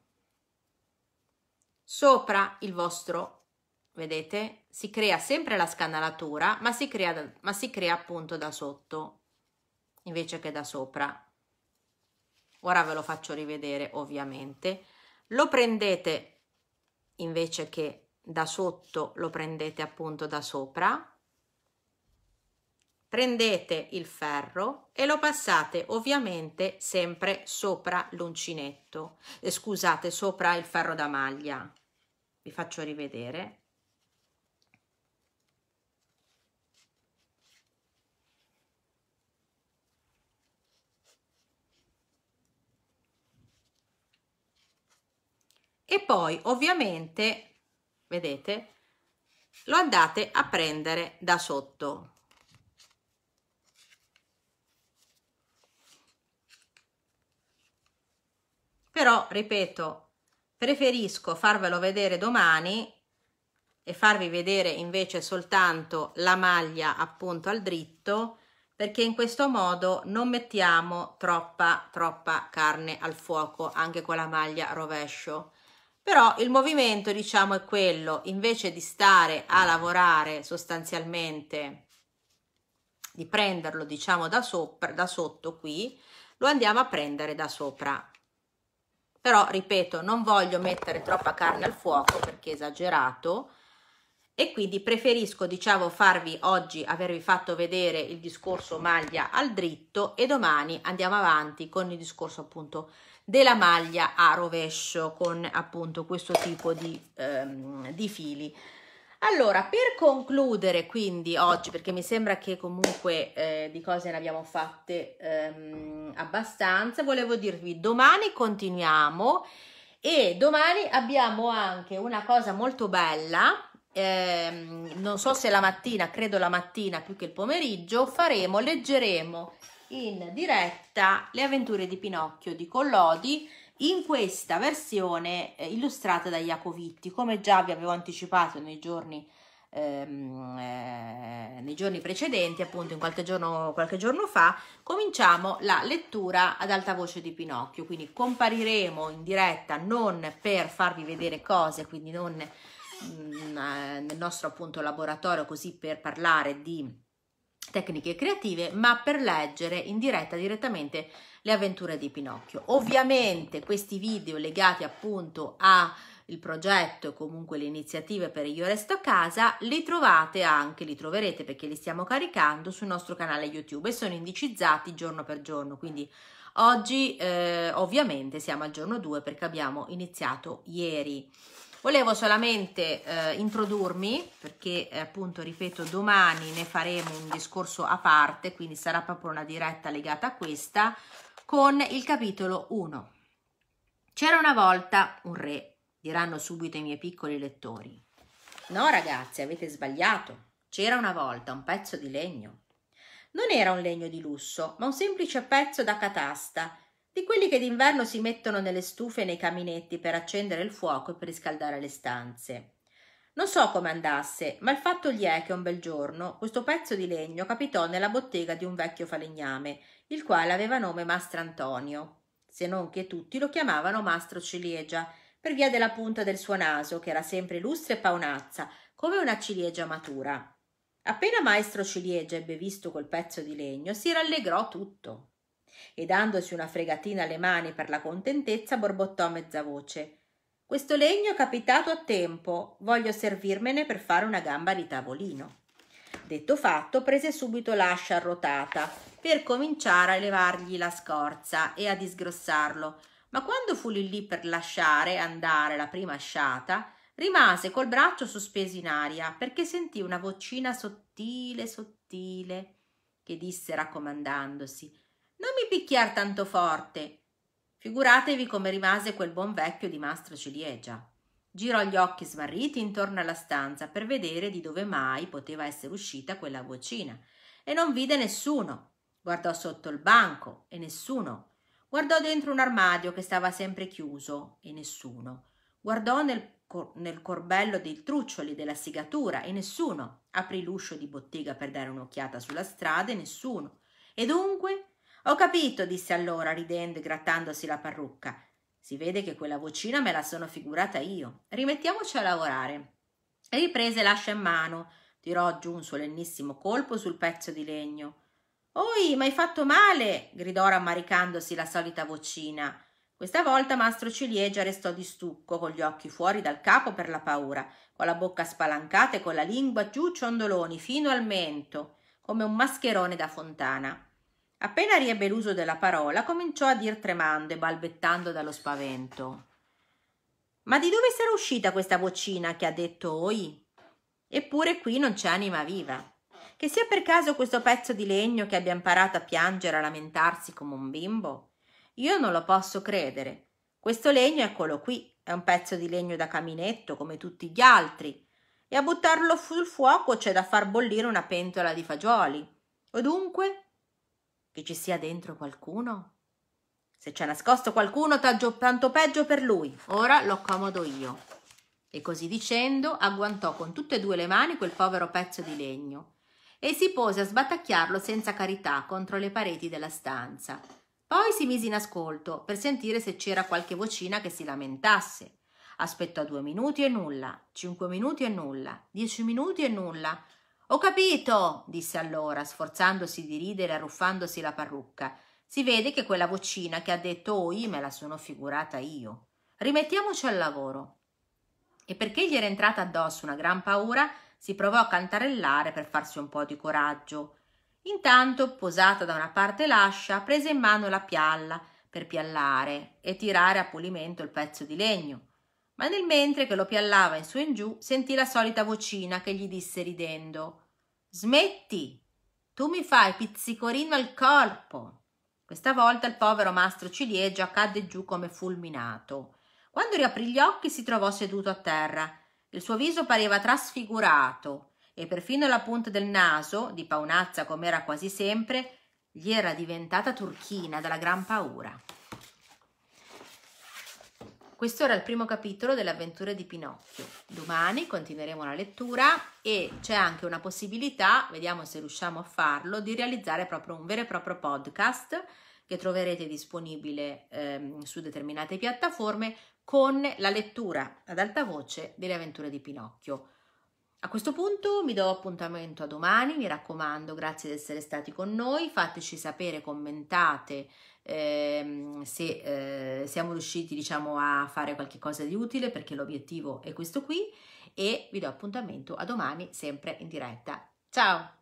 Sopra il vostro, vedete, si crea sempre la scanalatura, ma si crea, ma si crea appunto da sotto invece che da sopra. Ora ve lo faccio rivedere ovviamente lo prendete invece che da sotto, lo prendete appunto da sopra, prendete il ferro e lo passate ovviamente sempre sopra l'uncinetto, eh, scusate, sopra il ferro da maglia. Vi faccio rivedere. e poi ovviamente, vedete, lo andate a prendere da sotto. Però, ripeto, preferisco farvelo vedere domani e farvi vedere invece soltanto la maglia appunto al dritto perché in questo modo non mettiamo troppa troppa carne al fuoco anche con la maglia rovescio però il movimento, diciamo, è quello, invece di stare a lavorare sostanzialmente, di prenderlo, diciamo, da, sopra, da sotto qui, lo andiamo a prendere da sopra. Però, ripeto, non voglio mettere troppa carne al fuoco perché è esagerato, e quindi preferisco diciamo farvi oggi avervi fatto vedere il discorso maglia al dritto e domani andiamo avanti con il discorso appunto della maglia a rovescio con appunto questo tipo di, ehm, di fili. Allora, per concludere quindi oggi, perché mi sembra che comunque eh, di cose ne abbiamo fatte ehm, abbastanza, volevo dirvi domani continuiamo e domani abbiamo anche una cosa molto bella, ehm, non so se la mattina, credo la mattina più che il pomeriggio, faremo, leggeremo in diretta le avventure di Pinocchio di Collodi in questa versione eh, illustrata da Iacovitti, come già vi avevo anticipato nei giorni, ehm, eh, nei giorni precedenti, appunto in qualche giorno, qualche giorno fa, cominciamo la lettura ad alta voce di Pinocchio, quindi compariremo in diretta non per farvi vedere cose, quindi non mh, mm, eh, nel nostro appunto laboratorio così per parlare di tecniche creative, ma per leggere in diretta direttamente le avventure di Pinocchio. Ovviamente questi video legati appunto a il progetto e comunque le iniziative per Io Resto a Casa li trovate anche, li troverete perché li stiamo caricando sul nostro canale YouTube e sono indicizzati giorno per giorno, quindi oggi eh, ovviamente siamo al giorno 2 perché abbiamo iniziato ieri. Volevo solamente eh, introdurmi, perché eh, appunto, ripeto, domani ne faremo un discorso a parte, quindi sarà proprio una diretta legata a questa, con il capitolo 1. C'era una volta un re, diranno subito i miei piccoli lettori. No ragazzi, avete sbagliato. C'era una volta un pezzo di legno. Non era un legno di lusso, ma un semplice pezzo da catasta di quelli che d'inverno si mettono nelle stufe e nei caminetti per accendere il fuoco e per riscaldare le stanze. Non so come andasse, ma il fatto gli è che un bel giorno questo pezzo di legno capitò nella bottega di un vecchio falegname, il quale aveva nome Mastro Antonio, se non che tutti lo chiamavano Mastro Ciliegia, per via della punta del suo naso, che era sempre lustra e paonazza, come una ciliegia matura. Appena maestro Ciliegia ebbe visto quel pezzo di legno, si rallegrò tutto e dandosi una fregatina alle mani per la contentezza borbottò a mezza voce questo legno è capitato a tempo voglio servirmene per fare una gamba di tavolino detto fatto prese subito l'ascia arrotata per cominciare a levargli la scorza e a disgrossarlo ma quando fu lì lì per lasciare andare la prima asciata rimase col braccio sospeso in aria perché sentì una vocina sottile sottile che disse raccomandandosi non mi picchiar tanto forte. Figuratevi come rimase quel buon vecchio di Mastro Ciliegia. Girò gli occhi smarriti intorno alla stanza per vedere di dove mai poteva essere uscita quella vocina e non vide nessuno. Guardò sotto il banco e nessuno. Guardò dentro un armadio che stava sempre chiuso e nessuno. Guardò nel nel corbello dei truccioli della sigatura e nessuno. Aprì l'uscio di bottega per dare un'occhiata sulla strada e nessuno. E dunque ho capito, disse allora, ridendo e grattandosi la parrucca. Si vede che quella vocina me la sono figurata io. Rimettiamoci a lavorare. E riprese l'ascia in mano, tirò giù un solennissimo colpo sul pezzo di legno. Oi, m'hai fatto male! gridò rammaricandosi la solita vocina. Questa volta Mastro Ciliegia restò di stucco, con gli occhi fuori dal capo per la paura, con la bocca spalancata e con la lingua giù ciondoloni fino al mento, come un mascherone da fontana. Appena riebbe l'uso della parola, cominciò a dir tremando e balbettando dallo spavento. Ma di dove sarà uscita questa vocina che ha detto oi? Eppure qui non c'è anima viva. Che sia per caso questo pezzo di legno che abbia imparato a piangere e a lamentarsi come un bimbo? Io non lo posso credere. Questo legno, eccolo qui, è un pezzo di legno da caminetto come tutti gli altri, e a buttarlo sul fuoco c'è da far bollire una pentola di fagioli. O dunque, che ci sia dentro qualcuno? Se c'è nascosto qualcuno, tanto peggio per lui. Ora lo accomodo io. E così dicendo, agguantò con tutte e due le mani quel povero pezzo di legno e si pose a sbatacchiarlo senza carità contro le pareti della stanza. Poi si mise in ascolto per sentire se c'era qualche vocina che si lamentasse. Aspettò due minuti e nulla, cinque minuti e nulla, dieci minuti e nulla, ho capito, disse allora, sforzandosi di ridere e arruffandosi la parrucca. Si vede che quella vocina che ha detto oi oh, me la sono figurata io. Rimettiamoci al lavoro. E perché gli era entrata addosso una gran paura, si provò a cantarellare per farsi un po' di coraggio. Intanto, posata da una parte l'ascia, prese in mano la pialla per piallare e tirare a pulimento il pezzo di legno ma nel mentre che lo piallava in su e in giù sentì la solita vocina che gli disse ridendo Smetti! Tu mi fai pizzicorino al corpo! Questa volta il povero mastro ciliegio cadde giù come fulminato. Quando riaprì gli occhi si trovò seduto a terra. Il suo viso pareva trasfigurato e perfino la punta del naso, di paonazza era quasi sempre, gli era diventata turchina dalla gran paura. Questo era il primo capitolo delle avventure di Pinocchio. Domani continueremo la lettura e c'è anche una possibilità, vediamo se riusciamo a farlo, di realizzare proprio un vero e proprio podcast che troverete disponibile ehm, su determinate piattaforme con la lettura ad alta voce delle avventure di Pinocchio. A questo punto mi do appuntamento a domani, mi raccomando, grazie di essere stati con noi, fateci sapere, commentate eh, se eh, siamo riusciti diciamo a fare qualche cosa di utile perché l'obiettivo è questo qui e vi do appuntamento a domani sempre in diretta. Ciao!